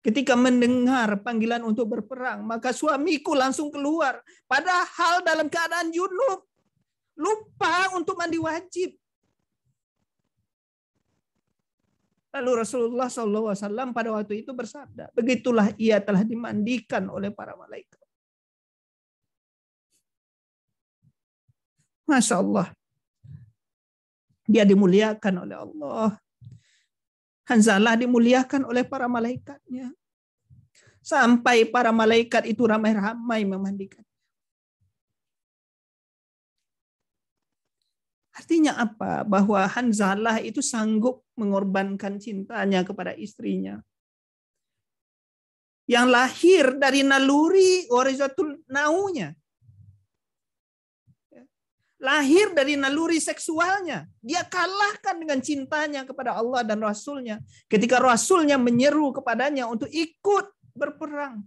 Ketika mendengar panggilan untuk berperang, maka suamiku langsung keluar. Padahal dalam keadaan junub, lupa untuk mandi wajib. Lalu Rasulullah SAW pada waktu itu bersabda, begitulah ia telah dimandikan oleh para malaikat. Masya Allah. Dia dimuliakan oleh Allah. Hanzalah dimuliakan oleh para malaikatnya. Sampai para malaikat itu ramai-ramai memandikan. Artinya apa? Bahwa Hanzalah itu sanggup mengorbankan cintanya kepada istrinya. Yang lahir dari naluri warizatul naunya lahir dari naluri seksualnya. Dia kalahkan dengan cintanya kepada Allah dan Rasulnya. Ketika Rasulnya menyeru kepadanya untuk ikut berperang.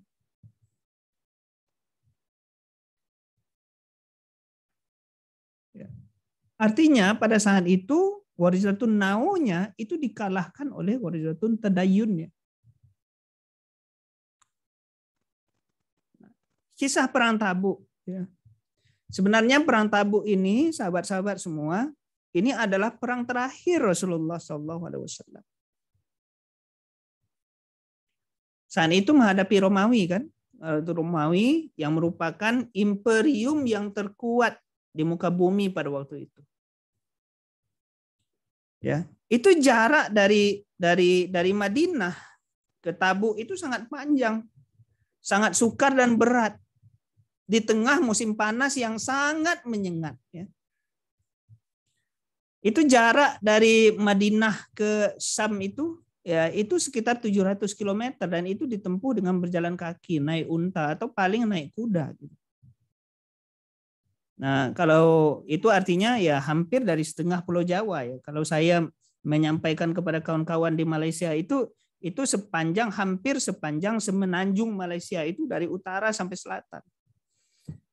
Ya. Artinya pada saat itu warizatun naunya itu dikalahkan oleh warizatun tadayunnya. Kisah perang tabuk. Ya. Sebenarnya perang Tabuk ini, sahabat-sahabat semua, ini adalah perang terakhir Rasulullah SAW. Saat itu menghadapi Romawi kan, Romawi yang merupakan imperium yang terkuat di muka bumi pada waktu itu. Ya, itu jarak dari dari dari Madinah ke Tabuk itu sangat panjang, sangat sukar dan berat di tengah musim panas yang sangat menyengat. Ya. Itu jarak dari Madinah ke Sam itu ya itu sekitar 700 km dan itu ditempuh dengan berjalan kaki, naik unta atau paling naik kuda gitu. Nah, kalau itu artinya ya hampir dari setengah pulau Jawa ya. Kalau saya menyampaikan kepada kawan-kawan di Malaysia itu itu sepanjang hampir sepanjang semenanjung Malaysia itu dari utara sampai selatan.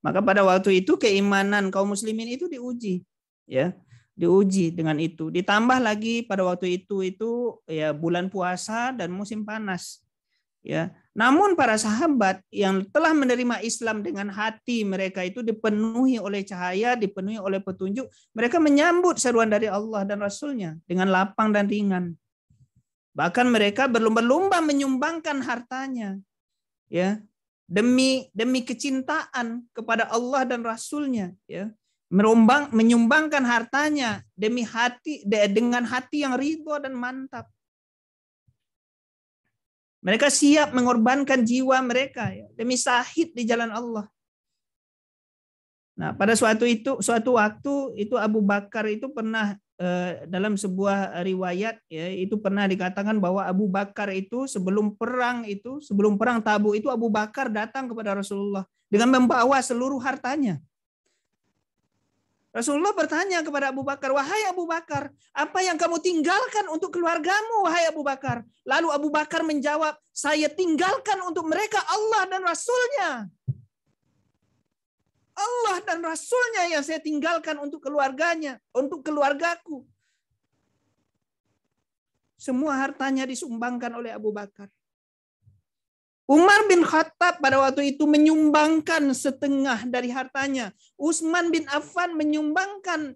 Maka pada waktu itu keimanan kaum muslimin itu diuji, ya, diuji dengan itu. Ditambah lagi pada waktu itu itu ya bulan puasa dan musim panas. Ya. Namun para sahabat yang telah menerima Islam dengan hati mereka itu dipenuhi oleh cahaya, dipenuhi oleh petunjuk. Mereka menyambut seruan dari Allah dan Rasulnya dengan lapang dan ringan. Bahkan mereka berlomba-lomba menyumbangkan hartanya. Ya, demi demi kecintaan kepada Allah dan Rasulnya ya merombang menyumbangkan hartanya demi hati dengan hati yang ridho dan mantap mereka siap mengorbankan jiwa mereka ya, demi sahid di jalan Allah nah pada suatu itu suatu waktu itu Abu Bakar itu pernah Eh, dalam sebuah riwayat ya itu pernah dikatakan bahwa Abu Bakar itu sebelum perang itu sebelum perang Tabu itu Abu Bakar datang kepada Rasulullah dengan membawa seluruh hartanya. Rasulullah bertanya kepada Abu Bakar, "Wahai Abu Bakar, apa yang kamu tinggalkan untuk keluargamu, wahai Abu Bakar?" Lalu Abu Bakar menjawab, "Saya tinggalkan untuk mereka Allah dan Rasul-Nya." Allah dan Rasulnya yang saya tinggalkan untuk keluarganya, untuk keluargaku. Semua hartanya disumbangkan oleh Abu Bakar. Umar bin Khattab pada waktu itu menyumbangkan setengah dari hartanya. Utsman bin Affan menyumbangkan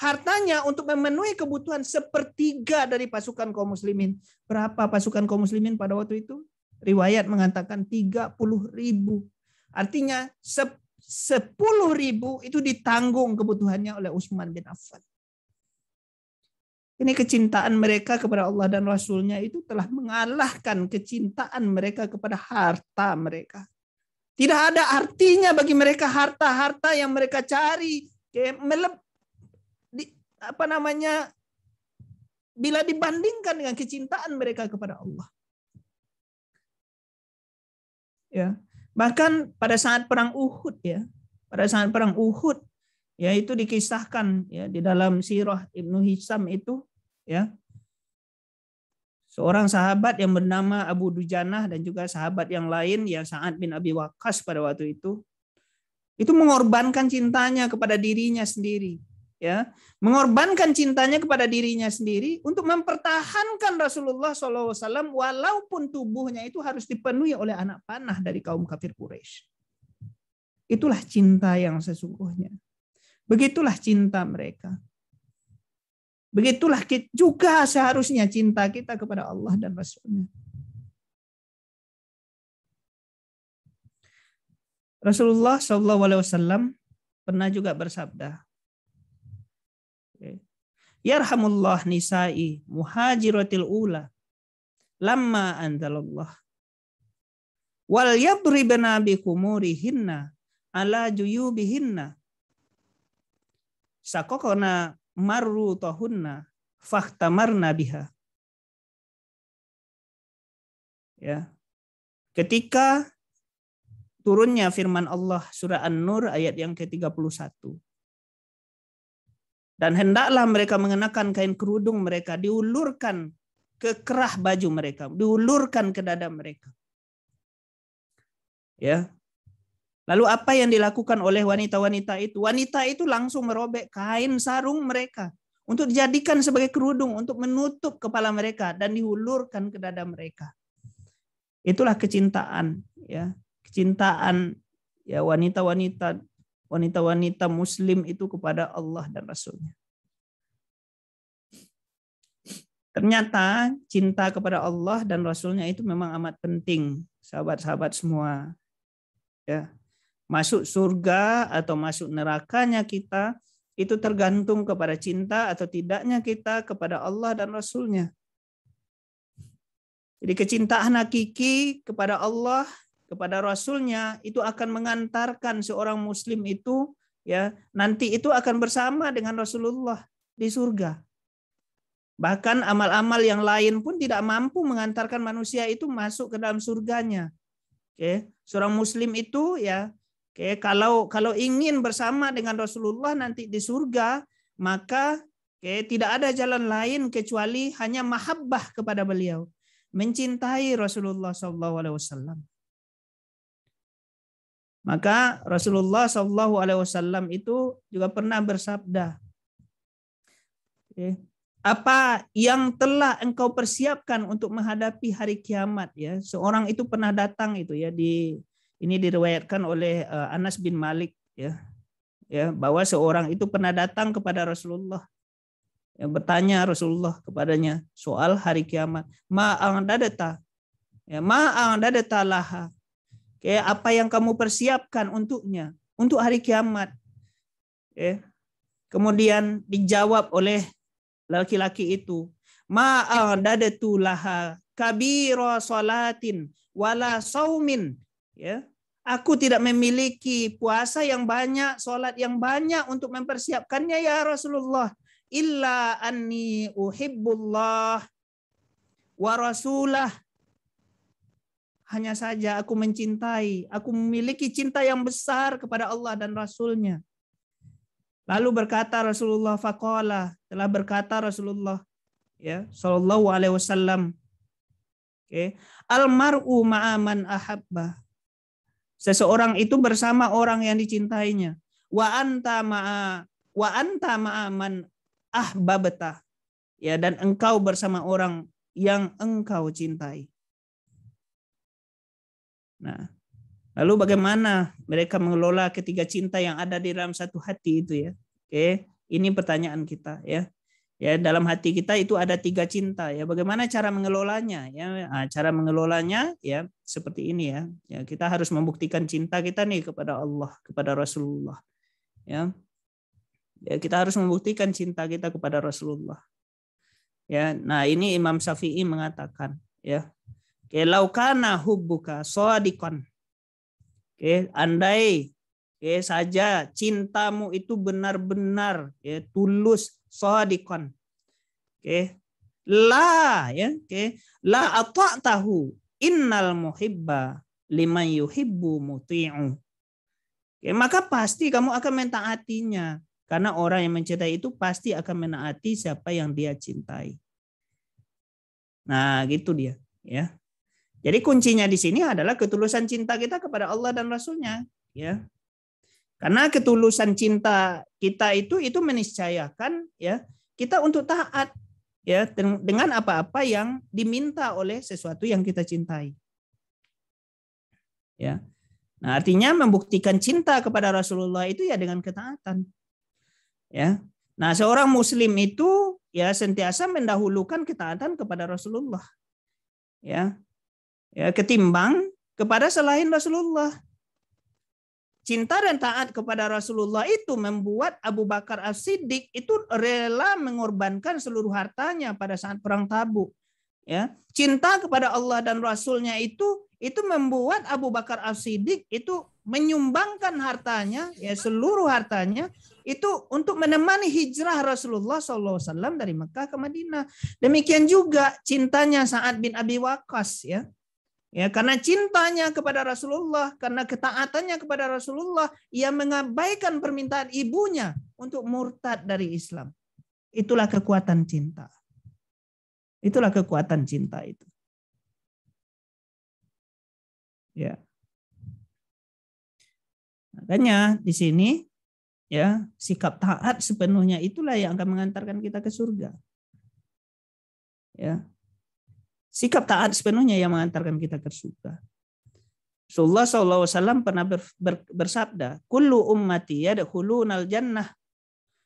hartanya untuk memenuhi kebutuhan sepertiga dari pasukan kaum muslimin. Berapa pasukan kaum muslimin pada waktu itu? Riwayat mengatakan 30 ribu. Artinya sepuluh ribu itu ditanggung kebutuhannya oleh Utsman bin Affan. Ini kecintaan mereka kepada Allah dan Rasulnya itu telah mengalahkan kecintaan mereka kepada harta mereka. Tidak ada artinya bagi mereka harta-harta yang mereka cari. Melep, di, apa namanya bila dibandingkan dengan kecintaan mereka kepada Allah. Ya. Bahkan pada saat perang Uhud ya, pada saat perang Uhud ya itu dikisahkan ya di dalam sirah Ibnu Hisam itu ya. Seorang sahabat yang bernama Abu Dujanah dan juga sahabat yang lain ya Sa'ad bin Abi Waqqas pada waktu itu itu mengorbankan cintanya kepada dirinya sendiri ya mengorbankan cintanya kepada dirinya sendiri untuk mempertahankan Rasulullah SAW walaupun tubuhnya itu harus dipenuhi oleh anak panah dari kaum kafir Quraisy. Itulah cinta yang sesungguhnya. Begitulah cinta mereka. Begitulah juga seharusnya cinta kita kepada Allah dan Rasulnya. Rasulullah SAW pernah juga bersabda, Yarhamullah nisa'i muhajiratil ula lamma anzalallah. Wal yabribna bi kumurihinna ala juyubihinna. Sakokona marru tahunna fahtamarna biha. Ya. Ketika turunnya firman Allah surah An-Nur ayat yang ke-31. Dan hendaklah mereka mengenakan kain kerudung mereka, diulurkan ke kerah baju mereka, diulurkan ke dada mereka. Ya. Lalu apa yang dilakukan oleh wanita-wanita itu? Wanita itu langsung merobek kain sarung mereka untuk dijadikan sebagai kerudung untuk menutup kepala mereka dan diulurkan ke dada mereka. Itulah kecintaan, ya. Kecintaan ya wanita-wanita wanita-wanita muslim itu kepada Allah dan Rasulnya. Ternyata cinta kepada Allah dan Rasulnya itu memang amat penting, sahabat-sahabat semua. Ya. Masuk surga atau masuk nerakanya kita, itu tergantung kepada cinta atau tidaknya kita kepada Allah dan Rasulnya. Jadi kecintaan hakiki kepada Allah kepada rasulnya itu akan mengantarkan seorang muslim itu ya nanti itu akan bersama dengan Rasulullah di surga. Bahkan amal-amal yang lain pun tidak mampu mengantarkan manusia itu masuk ke dalam surganya. Oke, seorang muslim itu ya oke kalau kalau ingin bersama dengan Rasulullah nanti di surga, maka oke tidak ada jalan lain kecuali hanya mahabbah kepada beliau, mencintai Rasulullah SAW. Maka Rasulullah Shallallahu Alaihi Wasallam itu juga pernah bersabda, eh, apa yang telah engkau persiapkan untuk menghadapi hari kiamat ya seorang itu pernah datang itu ya di ini diriwayatkan oleh eh, Anas bin Malik ya ya bahwa seorang itu pernah datang kepada Rasulullah yang bertanya Rasulullah kepadanya soal hari kiamat Ma'ang dadeta, ya ma'ang dadeta Oke, okay, apa yang kamu persiapkan untuknya, untuk hari kiamat. Oke. Okay. Kemudian dijawab oleh laki-laki itu, ma'adatu laha kabira salatin wala saumin ya aku tidak memiliki puasa yang banyak salat yang banyak untuk mempersiapkannya ya Rasulullah illa anni uhibbullah wa rasulah hanya saja aku mencintai, aku memiliki cinta yang besar kepada Allah dan Rasulnya. Lalu berkata Rasulullah Fakola telah berkata Rasulullah ya Sallallahu Alaihi Wasallam. Oke, okay. almaru ma'aman ahabba. Seseorang itu bersama orang yang dicintainya. Wa anta ma'a wa anta ma'aman ahbabta. Ya dan engkau bersama orang yang engkau cintai. Nah, lalu bagaimana mereka mengelola ketiga cinta yang ada di dalam satu hati itu ya? Oke, ini pertanyaan kita ya. Ya, dalam hati kita itu ada tiga cinta ya. Bagaimana cara mengelolanya ya? Nah, cara mengelolanya ya seperti ini ya. Ya, kita harus membuktikan cinta kita nih kepada Allah, kepada Rasulullah. Ya. Ya, kita harus membuktikan cinta kita kepada Rasulullah. Ya, nah ini Imam Syafi'i mengatakan ya Oke, laukana hubbuka sodikon. Oke, andai oke saja cintamu itu benar-benar ya tulus sodikon. Oke. La ya, oke. La ata'tahu innal muhibba liman yuhibbu muti'u. Oke, maka pasti kamu akan mentaatinya karena orang yang mencintai itu pasti akan menaati siapa yang dia cintai. Nah, gitu dia, ya. Jadi kuncinya di sini adalah ketulusan cinta kita kepada Allah dan Rasulnya, ya. Karena ketulusan cinta kita itu itu meniscayakan ya kita untuk taat ya dengan apa-apa yang diminta oleh sesuatu yang kita cintai. Ya. Nah, artinya membuktikan cinta kepada Rasulullah itu ya dengan ketaatan. Ya. Nah, seorang muslim itu ya sentiasa mendahulukan ketaatan kepada Rasulullah. Ya ya, ketimbang kepada selain Rasulullah. Cinta dan taat kepada Rasulullah itu membuat Abu Bakar As-Siddiq itu rela mengorbankan seluruh hartanya pada saat perang Tabuk. Ya, cinta kepada Allah dan Rasulnya itu itu membuat Abu Bakar As-Siddiq itu menyumbangkan hartanya, ya seluruh hartanya itu untuk menemani hijrah Rasulullah SAW dari Mekah ke Madinah. Demikian juga cintanya saat bin Abi Waqas. ya. Ya, karena cintanya kepada Rasulullah, karena ketaatannya kepada Rasulullah, ia mengabaikan permintaan ibunya untuk murtad dari Islam. Itulah kekuatan cinta. Itulah kekuatan cinta itu. Ya. Makanya di sini ya, sikap taat sepenuhnya itulah yang akan mengantarkan kita ke surga. Ya, Sikap taat sepenuhnya yang mengantarkan kita ke surga. Rasulullah SAW pernah ber, ber, bersabda, "Kullu ummati yadkhulunal jannah."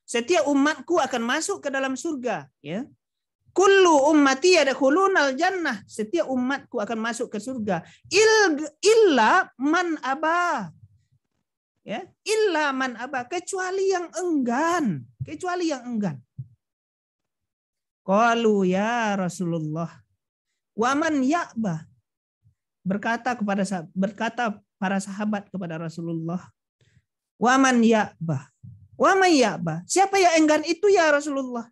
Setiap umatku akan masuk ke dalam surga, ya. Kullu ummati yadkhulunal jannah. Setiap umatku akan masuk ke surga. Il, illa man aba. Ya, illa man aba kecuali yang enggan, kecuali yang enggan. Qalu ya Rasulullah Waman ya'bah berkata kepada berkata para sahabat kepada Rasulullah, "Waman ya'bah? Waman ya'bah? Siapa yang enggan itu ya Rasulullah?"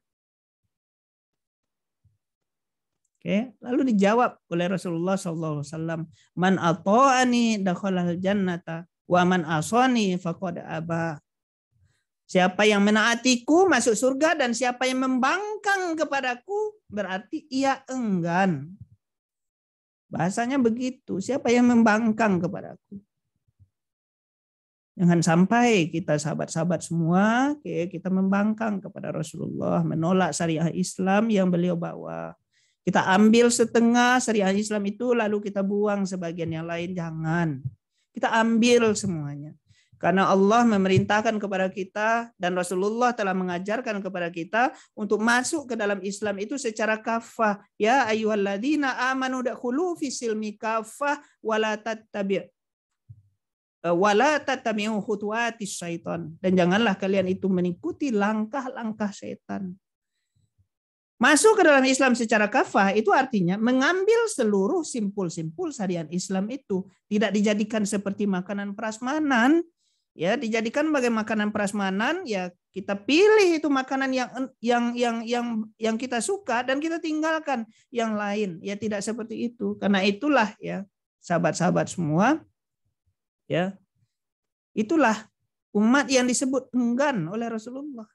Oke, lalu dijawab oleh Rasulullah sallallahu alaihi wasallam, "Man ata'ani dakhalal jannata wa man asani faqad aba." Siapa yang menaatiku masuk surga dan siapa yang membangkang kepadaku berarti ia enggan Bahasanya begitu. Siapa yang membangkang kepadaku? Jangan sampai kita sahabat-sahabat semua kita membangkang kepada Rasulullah, menolak syariah Islam yang beliau bawa. Kita ambil setengah syariah Islam itu lalu kita buang sebagian yang lain jangan. Kita ambil semuanya. Karena Allah memerintahkan kepada kita dan Rasulullah telah mengajarkan kepada kita untuk masuk ke dalam Islam itu secara kafah. Ya ayyuhalladzina amanu dakhulu fi silmi kafah wala tattabi' eh, wala tattabi'u khutuwati syaitan dan janganlah kalian itu mengikuti langkah-langkah setan. Masuk ke dalam Islam secara kafah itu artinya mengambil seluruh simpul-simpul syariat Islam itu. Tidak dijadikan seperti makanan prasmanan ya dijadikan sebagai makanan prasmanan ya kita pilih itu makanan yang yang yang yang yang kita suka dan kita tinggalkan yang lain ya tidak seperti itu karena itulah ya sahabat-sahabat semua ya itulah umat yang disebut enggan oleh Rasulullah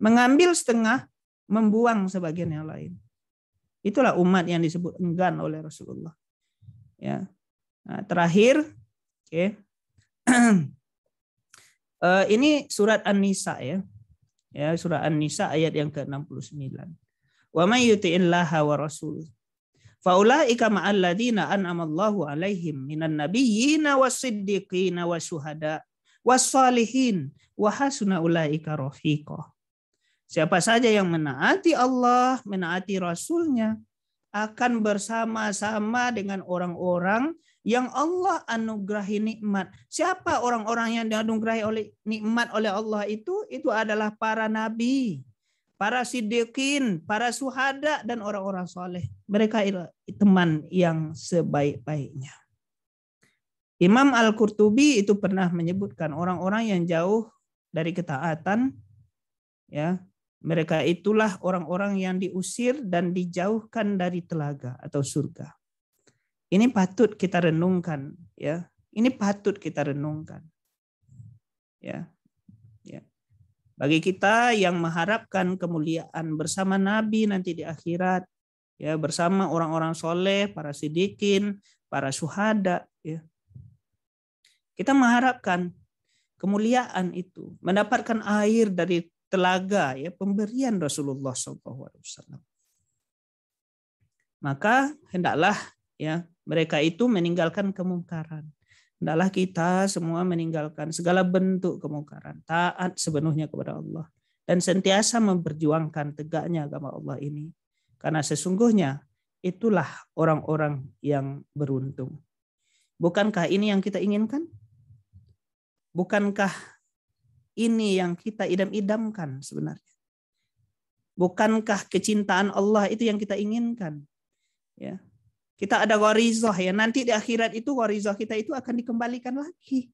mengambil setengah membuang sebagian yang lain itulah umat yang disebut enggan oleh Rasulullah ya nah, terakhir oke okay. Eh, ini surat An-Nisa ya. Ya, surah An-Nisa ayat yang ke-69. Wa may yuti'illah wa rasul faulaika ma'al ladina Allahu alaihim minan nabiyyin was-siddiqina syuhada was-salihin wa hasuna ulaika rafiqa. Siapa saja yang menaati Allah, menaati Rasulnya, akan bersama-sama dengan orang-orang yang Allah anugerahi nikmat. Siapa orang-orang yang dianugerahi oleh nikmat oleh Allah itu? Itu adalah para nabi, para siddiqin, para suhada dan orang-orang soleh. Mereka teman yang sebaik-baiknya. Imam Al-Qurtubi itu pernah menyebutkan orang-orang yang jauh dari ketaatan ya mereka itulah orang-orang yang diusir dan dijauhkan dari telaga atau surga. Ini patut kita renungkan, ya. Ini patut kita renungkan. Ya. Ya. Bagi kita yang mengharapkan kemuliaan bersama Nabi nanti di akhirat, ya bersama orang-orang soleh, para sidikin, para syuhada, ya. Kita mengharapkan kemuliaan itu, mendapatkan air dari telaga ya pemberian Rasulullah SAW. Maka hendaklah ya mereka itu meninggalkan kemungkaran. Hendaklah kita semua meninggalkan segala bentuk kemungkaran, taat sepenuhnya kepada Allah dan sentiasa memperjuangkan tegaknya agama Allah ini. Karena sesungguhnya itulah orang-orang yang beruntung. Bukankah ini yang kita inginkan? Bukankah ini yang kita idam-idamkan sebenarnya? Bukankah kecintaan Allah itu yang kita inginkan? Ya, kita ada warizoh ya. Nanti di akhirat itu warizoh kita itu akan dikembalikan lagi.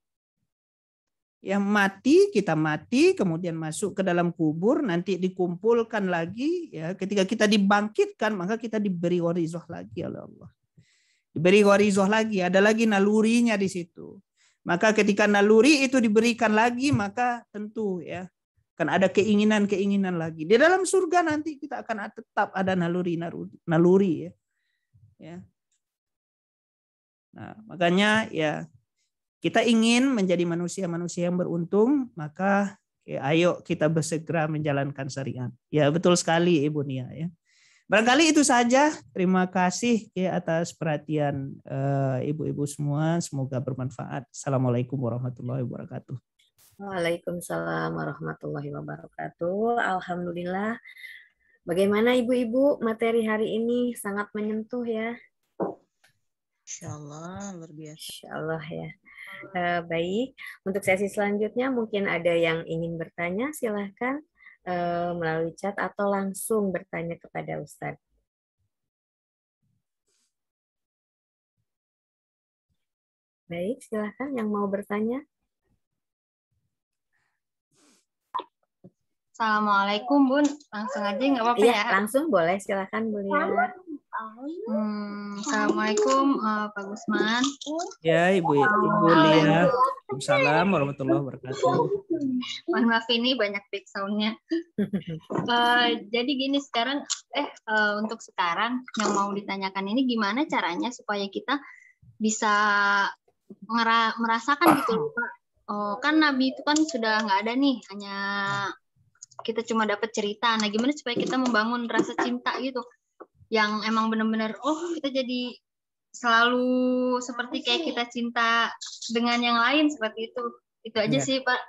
Yang mati kita mati, kemudian masuk ke dalam kubur, nanti dikumpulkan lagi. Ya, ketika kita dibangkitkan maka kita diberi warizoh lagi oleh Allah. Diberi warizoh lagi, ada lagi nalurinya di situ. Maka ketika naluri itu diberikan lagi, maka tentu ya kan ada keinginan-keinginan lagi. Di dalam surga nanti kita akan tetap ada naluri-naluri ya ya. Nah, makanya ya kita ingin menjadi manusia-manusia yang beruntung, maka ya, ayo kita bersegera menjalankan syariat. Ya, betul sekali Ibu Nia ya. Barangkali itu saja. Terima kasih ya atas perhatian eh, ibu-ibu uh, semua. Semoga bermanfaat. Assalamualaikum warahmatullahi wabarakatuh. Waalaikumsalam warahmatullahi wabarakatuh. Alhamdulillah Bagaimana ibu-ibu materi hari ini sangat menyentuh ya. Insya Allah luar biasa. Insya Allah ya. E, baik, untuk sesi selanjutnya mungkin ada yang ingin bertanya, silahkan e, eh, melalui chat atau langsung bertanya kepada Ustadz. Baik, silahkan yang mau bertanya. Assalamualaikum Bun, langsung aja nggak apa-apa ya, ya? Langsung boleh, silakan Bu Lia. Ya. Hmm, Assalamualaikum uh, Pak Gusman. Ya Ibu ya, Ibu Lia. Assalamualaikum warahmatullahi wabarakatuh. Mohon maaf ini banyak soundnya. uh, jadi gini sekarang, eh uh, untuk sekarang yang mau ditanyakan ini gimana caranya supaya kita bisa merasakan gitu Pak. Oh, kan Nabi itu kan sudah nggak ada nih, hanya kita cuma dapat cerita nah gimana supaya kita membangun rasa cinta gitu yang emang bener-bener oh kita jadi selalu seperti kayak kita cinta dengan yang lain seperti itu itu aja ya. sih pak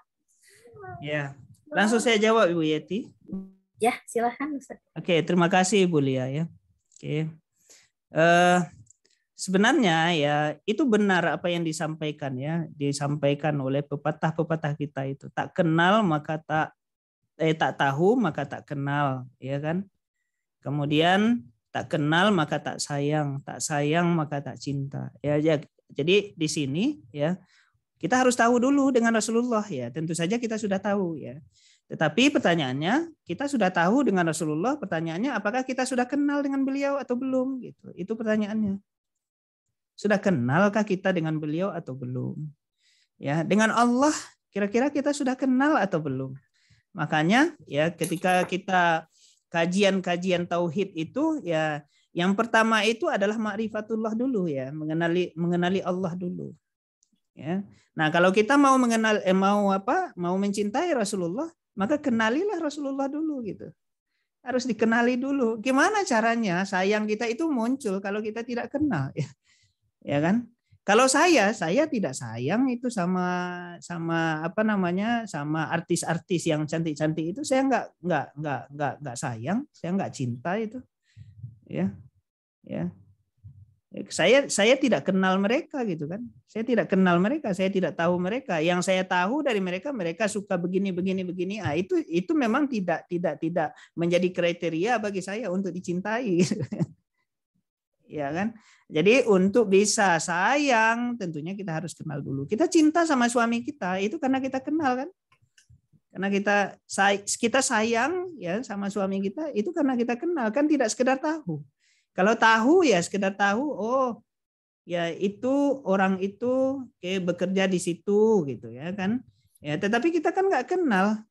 ya langsung saya jawab ibu Yeti ya silahkan Ustaz. oke terima kasih ibu Lia ya oke uh, sebenarnya ya itu benar apa yang disampaikan ya disampaikan oleh pepatah-pepatah kita itu tak kenal maka tak eh tak tahu maka tak kenal, ya kan? Kemudian tak kenal maka tak sayang, tak sayang maka tak cinta. Ya, ya jadi di sini ya kita harus tahu dulu dengan Rasulullah ya. Tentu saja kita sudah tahu ya. Tetapi pertanyaannya, kita sudah tahu dengan Rasulullah, pertanyaannya apakah kita sudah kenal dengan beliau atau belum gitu. Itu pertanyaannya. Sudah kenalkah kita dengan beliau atau belum? Ya, dengan Allah kira-kira kita sudah kenal atau belum? Makanya ya ketika kita kajian-kajian tauhid itu ya yang pertama itu adalah makrifatullah dulu ya, mengenali mengenali Allah dulu. Ya. Nah, kalau kita mau mengenal eh, mau apa? mau mencintai Rasulullah, maka kenalilah Rasulullah dulu gitu. Harus dikenali dulu. Gimana caranya sayang kita itu muncul kalau kita tidak kenal ya. Ya kan? Kalau saya, saya tidak sayang itu sama sama apa namanya sama artis-artis yang cantik-cantik itu saya nggak nggak nggak nggak nggak sayang, saya nggak cinta itu, ya, ya. Saya saya tidak kenal mereka gitu kan, saya tidak kenal mereka, saya tidak tahu mereka. Yang saya tahu dari mereka, mereka suka begini begini begini. Ah itu itu memang tidak tidak tidak menjadi kriteria bagi saya untuk dicintai. Gitu. ya kan? Jadi untuk bisa sayang tentunya kita harus kenal dulu. Kita cinta sama suami kita itu karena kita kenal kan? Karena kita kita sayang ya sama suami kita itu karena kita kenal kan tidak sekedar tahu. Kalau tahu ya sekedar tahu, oh ya itu orang itu okay, bekerja di situ gitu ya kan. Ya tetapi kita kan nggak kenal.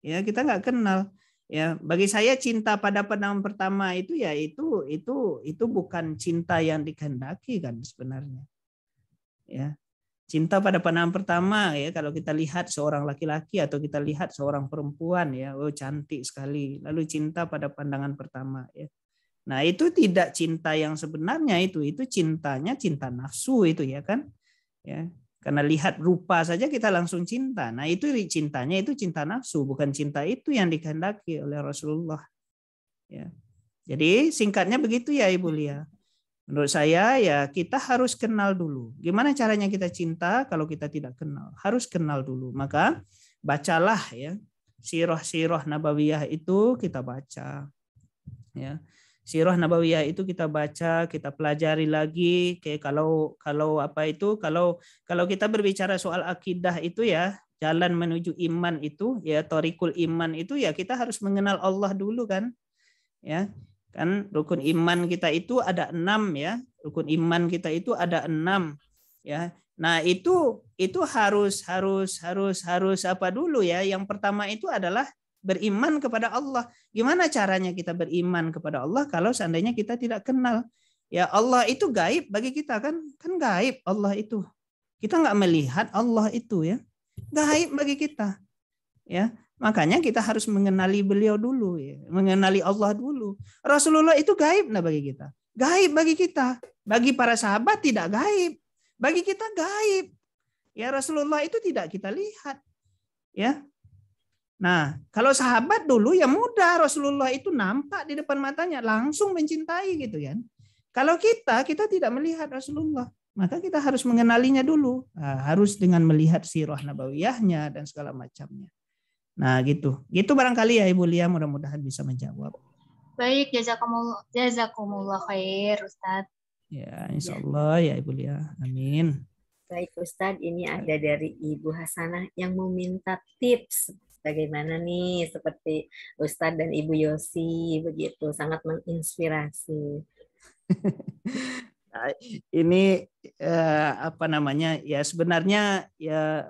Ya kita nggak kenal ya bagi saya cinta pada pandangan pertama itu ya itu itu itu bukan cinta yang dikehendaki kan sebenarnya ya cinta pada pandangan pertama ya kalau kita lihat seorang laki-laki atau kita lihat seorang perempuan ya oh cantik sekali lalu cinta pada pandangan pertama ya nah itu tidak cinta yang sebenarnya itu itu cintanya cinta nafsu itu ya kan ya karena lihat rupa saja kita langsung cinta. Nah itu cintanya itu cinta nafsu, bukan cinta itu yang dikehendaki oleh Rasulullah. Ya. Jadi singkatnya begitu ya Ibu Lia. Menurut saya ya kita harus kenal dulu. Gimana caranya kita cinta kalau kita tidak kenal? Harus kenal dulu. Maka bacalah ya sirah-sirah nabawiyah itu kita baca. Ya. Sirah Nabawiyah itu kita baca, kita pelajari lagi. Oke, kalau kalau apa itu kalau kalau kita berbicara soal akidah itu ya jalan menuju iman itu ya torikul iman itu ya kita harus mengenal Allah dulu kan ya kan rukun iman kita itu ada enam ya rukun iman kita itu ada enam ya nah itu itu harus harus harus harus apa dulu ya yang pertama itu adalah beriman kepada Allah. Gimana caranya kita beriman kepada Allah kalau seandainya kita tidak kenal? Ya Allah itu gaib bagi kita kan? Kan gaib Allah itu. Kita nggak melihat Allah itu ya. Gaib bagi kita. Ya, makanya kita harus mengenali beliau dulu ya, mengenali Allah dulu. Rasulullah itu gaib nah bagi kita. Gaib bagi kita. Bagi para sahabat tidak gaib. Bagi kita gaib. Ya Rasulullah itu tidak kita lihat. Ya, Nah, kalau sahabat dulu ya mudah Rasulullah itu nampak di depan matanya langsung mencintai gitu kan. Kalau kita kita tidak melihat Rasulullah, maka kita harus mengenalinya dulu. Nah, harus dengan melihat sirah nabawiyahnya dan segala macamnya. Nah, gitu. Gitu barangkali ya Ibu Lia mudah-mudahan bisa menjawab. Baik, jazakumullah, jazakumullah khair Ustaz. Ya, Insyaallah ya Ibu Lia. Amin. Baik Ustadz, ini ada dari Ibu Hasanah yang meminta tips bagaimana nih seperti Ustadz dan Ibu Yosi begitu sangat menginspirasi. Nah, ini eh, apa namanya ya sebenarnya ya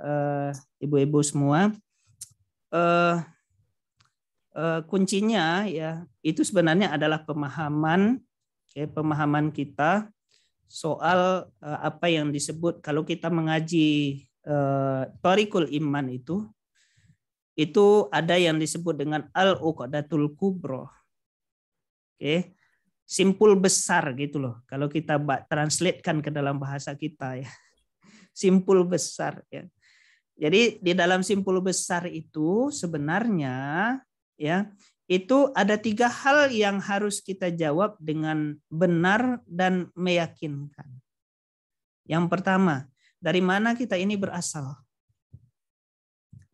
ibu eh, ibu-ibu semua eh, eh, kuncinya ya itu sebenarnya adalah pemahaman ya, pemahaman kita soal eh, apa yang disebut kalau kita mengaji eh, torikul iman itu itu ada yang disebut dengan al-uqdatul kubro. Oke. Simpul besar gitu loh. Kalau kita translatekan ke dalam bahasa kita ya. Simpul besar ya. Jadi di dalam simpul besar itu sebenarnya ya itu ada tiga hal yang harus kita jawab dengan benar dan meyakinkan. Yang pertama, dari mana kita ini berasal?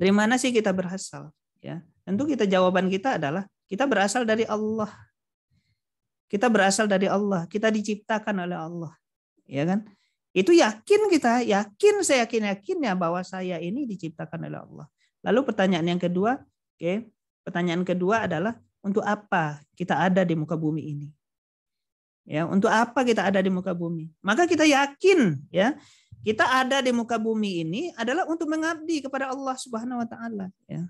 Dari mana sih kita berasal? Ya, tentu kita jawaban kita adalah kita berasal dari Allah. Kita berasal dari Allah. Kita diciptakan oleh Allah. Ya kan? Itu yakin kita, yakin saya yakin yakinnya bahwa saya ini diciptakan oleh Allah. Lalu pertanyaan yang kedua, oke, okay, pertanyaan kedua adalah untuk apa kita ada di muka bumi ini? Ya, untuk apa kita ada di muka bumi? Maka kita yakin ya kita ada di muka bumi ini adalah untuk mengabdi kepada Allah Subhanahu wa taala ya.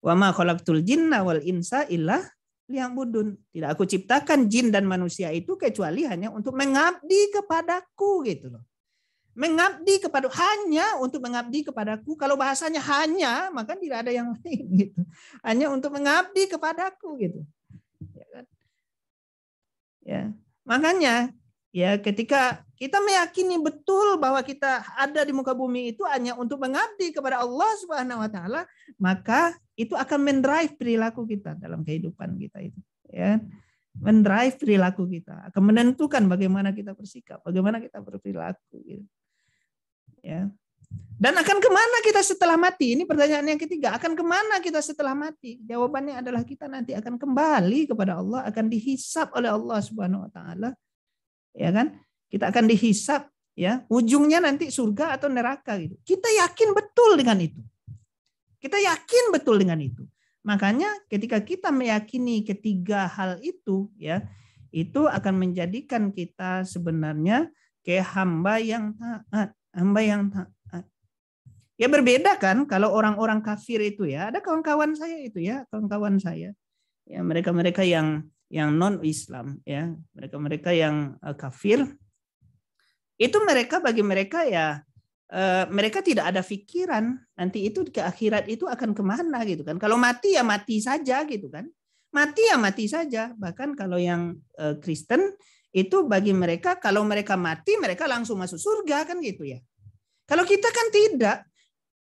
Wa ma khalaqtul jinna wal insa illa liya'budun. Tidak aku ciptakan jin dan manusia itu kecuali hanya untuk mengabdi kepadaku gitu loh. Mengabdi kepada hanya untuk mengabdi kepadaku. Kalau bahasanya hanya, maka tidak ada yang lain gitu. Hanya untuk mengabdi kepadaku gitu. Ya kan? Ya. Makanya ya ketika kita meyakini betul bahwa kita ada di muka bumi itu hanya untuk mengabdi kepada Allah Subhanahu wa taala, maka itu akan mendrive perilaku kita dalam kehidupan kita itu, ya. Mendrive perilaku kita, akan menentukan bagaimana kita bersikap, bagaimana kita berperilaku gitu. Ya. Dan akan kemana kita setelah mati? Ini pertanyaan yang ketiga. Akan kemana kita setelah mati? Jawabannya adalah kita nanti akan kembali kepada Allah, akan dihisap oleh Allah Subhanahu Wa Taala, ya kan? Kita akan dihisap ya, ujungnya nanti surga atau neraka gitu. Kita yakin betul dengan itu. Kita yakin betul dengan itu. Makanya ketika kita meyakini ketiga hal itu ya, itu akan menjadikan kita sebenarnya ke hamba yang taat, hamba yang taat. Ya berbeda kan kalau orang-orang kafir itu ya, ada kawan-kawan saya itu ya, kawan-kawan saya. Ya mereka-mereka yang yang non Islam ya, mereka-mereka yang eh, kafir itu mereka bagi mereka ya eh, mereka tidak ada pikiran nanti itu ke akhirat itu akan kemana gitu kan kalau mati ya mati saja gitu kan mati ya mati saja bahkan kalau yang eh, Kristen itu bagi mereka kalau mereka mati mereka langsung masuk surga kan gitu ya kalau kita kan tidak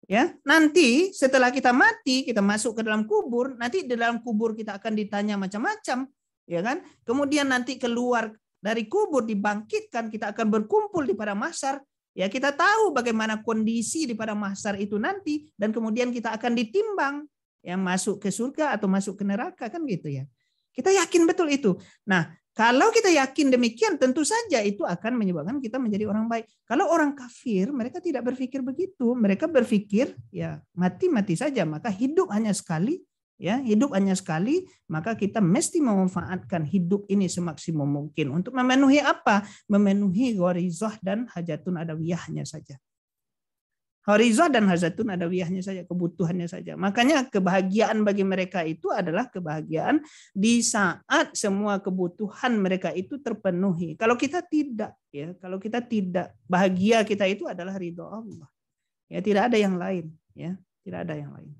ya nanti setelah kita mati kita masuk ke dalam kubur nanti di dalam kubur kita akan ditanya macam-macam ya kan kemudian nanti keluar dari kubur dibangkitkan, kita akan berkumpul di pada masar. Ya, kita tahu bagaimana kondisi di pada masar itu nanti dan kemudian kita akan ditimbang yang masuk ke surga atau masuk ke neraka kan gitu ya. Kita yakin betul itu. Nah, kalau kita yakin demikian tentu saja itu akan menyebabkan kita menjadi orang baik. Kalau orang kafir mereka tidak berpikir begitu. Mereka berpikir ya mati-mati saja, maka hidup hanya sekali ya hidup hanya sekali maka kita mesti memanfaatkan hidup ini semaksimum mungkin untuk memenuhi apa memenuhi gharizah dan hajatun adawiyahnya saja Gharizah dan hajatun adawiyahnya saja, kebutuhannya saja. Makanya kebahagiaan bagi mereka itu adalah kebahagiaan di saat semua kebutuhan mereka itu terpenuhi. Kalau kita tidak, ya kalau kita tidak bahagia kita itu adalah ridho Allah. Ya tidak ada yang lain, ya tidak ada yang lain.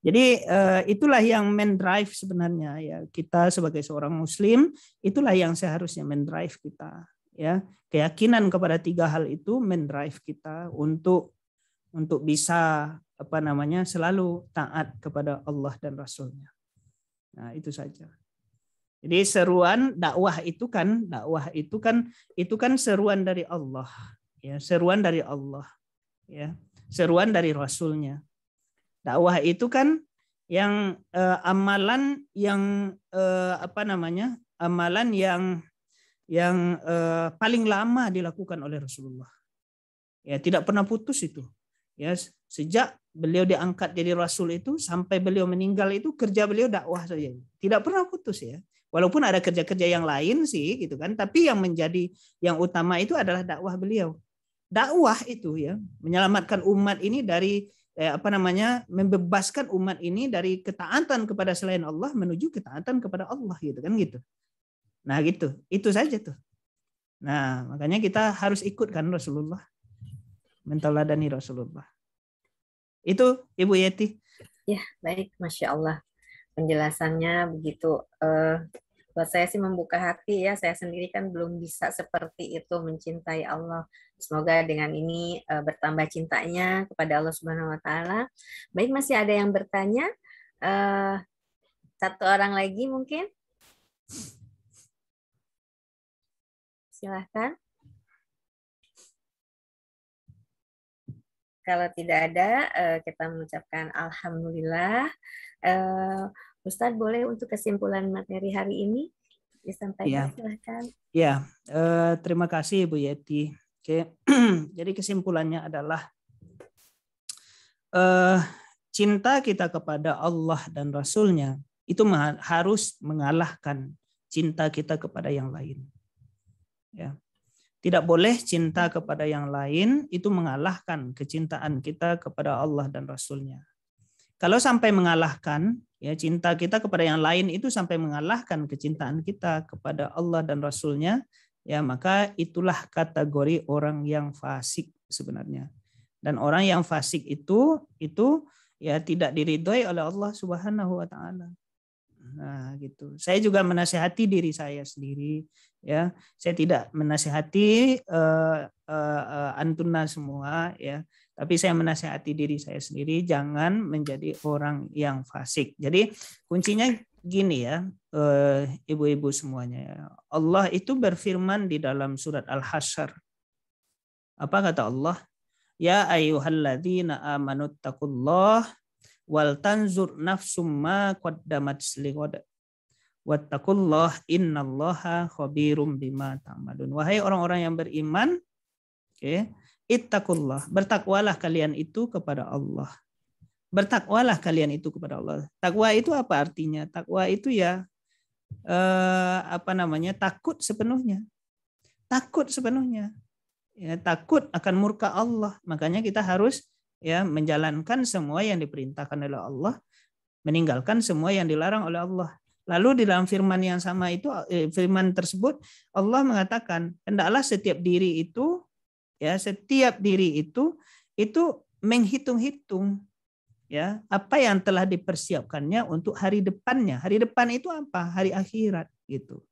Jadi eh, itulah yang main drive sebenarnya ya kita sebagai seorang muslim itulah yang seharusnya main drive kita ya keyakinan kepada tiga hal itu main drive kita untuk untuk bisa apa namanya selalu taat kepada Allah dan Rasulnya. Nah itu saja. Jadi seruan dakwah itu kan dakwah itu kan itu kan seruan dari Allah ya seruan dari Allah ya seruan dari Rasulnya Dakwah itu kan yang eh, amalan yang eh, apa namanya? amalan yang yang eh, paling lama dilakukan oleh Rasulullah. Ya, tidak pernah putus itu. Ya, sejak beliau diangkat jadi rasul itu sampai beliau meninggal itu kerja beliau dakwah saja. Tidak pernah putus ya. Walaupun ada kerja-kerja yang lain sih gitu kan, tapi yang menjadi yang utama itu adalah dakwah beliau. Dakwah itu ya, menyelamatkan umat ini dari eh, apa namanya membebaskan umat ini dari ketaatan kepada selain Allah menuju ketaatan kepada Allah gitu kan gitu. Nah gitu, itu saja tuh. Nah makanya kita harus ikutkan Rasulullah, menteladani Rasulullah. Itu Ibu Yeti. Ya baik, masya Allah penjelasannya begitu. Uh, buat saya sih membuka hati ya saya sendiri kan belum bisa seperti itu mencintai Allah semoga dengan ini uh, bertambah cintanya kepada Allah Subhanahu Wa Taala baik masih ada yang bertanya uh, satu orang lagi mungkin silahkan kalau tidak ada uh, kita mengucapkan alhamdulillah uh, Ustadz boleh untuk kesimpulan materi hari ini disampaikan ya. silahkan. Ya, uh, eh, terima kasih Bu Yeti. Oke, jadi kesimpulannya adalah uh, cinta kita kepada Allah dan Rasulnya itu harus mengalahkan cinta kita kepada yang lain. Ya. Tidak boleh cinta kepada yang lain itu mengalahkan kecintaan kita kepada Allah dan Rasulnya. Kalau sampai mengalahkan, Ya, cinta kita kepada yang lain itu sampai mengalahkan kecintaan kita kepada Allah dan Rasulnya, ya maka itulah kategori orang yang fasik sebenarnya. Dan orang yang fasik itu itu ya tidak diridhoi oleh Allah Subhanahu wa taala. Nah, gitu. Saya juga menasehati diri saya sendiri, ya. Saya tidak menasehati uh, uh, uh, antuna semua, ya. Tapi saya menasihati diri saya sendiri jangan menjadi orang yang fasik. Jadi kuncinya gini ya, eh, ibu-ibu semuanya. Ya. Allah itu berfirman di dalam surat Al-Hasyr. Apa kata Allah? Ya ayyuhalladzina amanu taqullah wal tanzur nafsum ma qaddamat liqad. Wattaqullah innallaha khabirum bima ta'malun. Wahai orang-orang yang beriman, oke. Okay, Ittaqullah. Bertakwalah kalian itu kepada Allah. Bertakwalah kalian itu kepada Allah. Takwa itu apa artinya? Takwa itu ya eh, apa namanya? takut sepenuhnya. Takut sepenuhnya. Ya, takut akan murka Allah. Makanya kita harus ya menjalankan semua yang diperintahkan oleh Allah, meninggalkan semua yang dilarang oleh Allah. Lalu di dalam firman yang sama itu eh, firman tersebut Allah mengatakan, "Hendaklah setiap diri itu ya setiap diri itu itu menghitung-hitung ya apa yang telah dipersiapkannya untuk hari depannya. Hari depan itu apa? Hari akhirat gitu.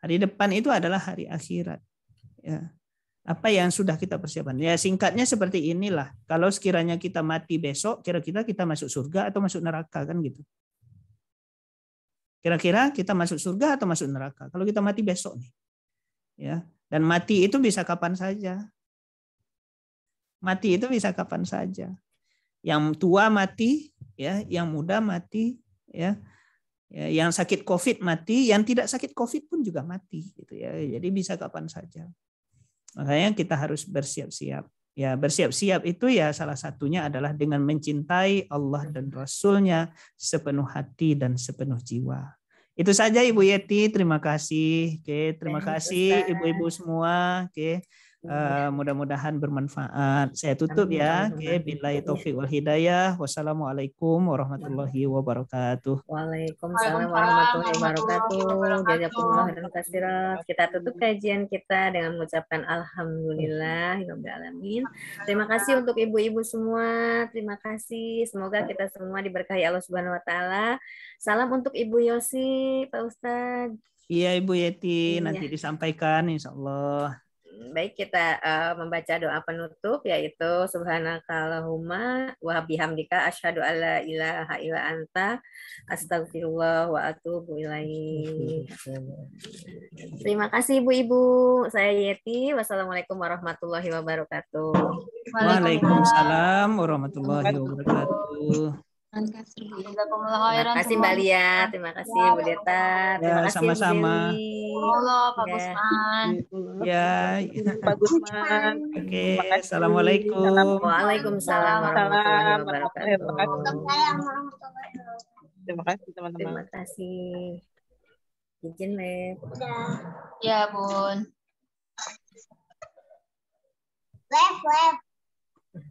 Hari depan itu adalah hari akhirat. Ya. Apa yang sudah kita persiapkan? Ya singkatnya seperti inilah. Kalau sekiranya kita mati besok, kira-kira kita masuk surga atau masuk neraka kan gitu. Kira-kira kita masuk surga atau masuk neraka? Kalau kita mati besok nih. Ya. Dan mati itu bisa kapan saja. Mati itu bisa kapan saja. Yang tua mati, ya, yang muda mati, ya, ya yang sakit COVID mati, yang tidak sakit COVID pun juga mati, gitu ya. Jadi bisa kapan saja. Makanya kita harus bersiap-siap. Ya, bersiap-siap itu ya salah satunya adalah dengan mencintai Allah dan Rasul-Nya sepenuh hati dan sepenuh jiwa. Itu saja Ibu Yeti, terima kasih. Oke, terima kasih ibu-ibu semua. Oke. Uh, mudah-mudahan bermanfaat. Saya tutup ya. Oke, bila taufik wal hidayah. Wassalamualaikum warahmatullahi wabarakatuh. Waalaikumsalam warahmatullahi wabarakatuh. Jazakumullah khairan katsiran. Kita tutup kajian kita dengan mengucapkan alhamdulillah ya alamin. Terima kasih untuk ibu-ibu semua. Terima kasih. Semoga kita semua diberkahi Allah Subhanahu wa taala. Salam untuk Ibu Yosi, Pak Ustadz. Iya Ibu Yeti, iya. nanti disampaikan insya Allah. Baik, kita uh, membaca doa penutup yaitu Subhanakallahumma wa bihamdika asyhadu alla ilaha illa anta astagfirullah wa atubu Terima kasih Ibu-ibu. Saya Yeti. Wassalamualaikum warahmatullahi wabarakatuh. Waalaikumsalam warahmatullahi wabarakatuh. Terima kasih Mbak Lia, terima kasih Bu Deta, ya, terima kasih sama-sama. Allah, Pak Gusman. Ya, ya, Pak Gusman. Oke, Assalamualaikum. Waalaikumsalam warahmatullahi Terima kasih teman-teman. Terima kasih. Izin, Lep. Ya, Bun. Lep, Lep.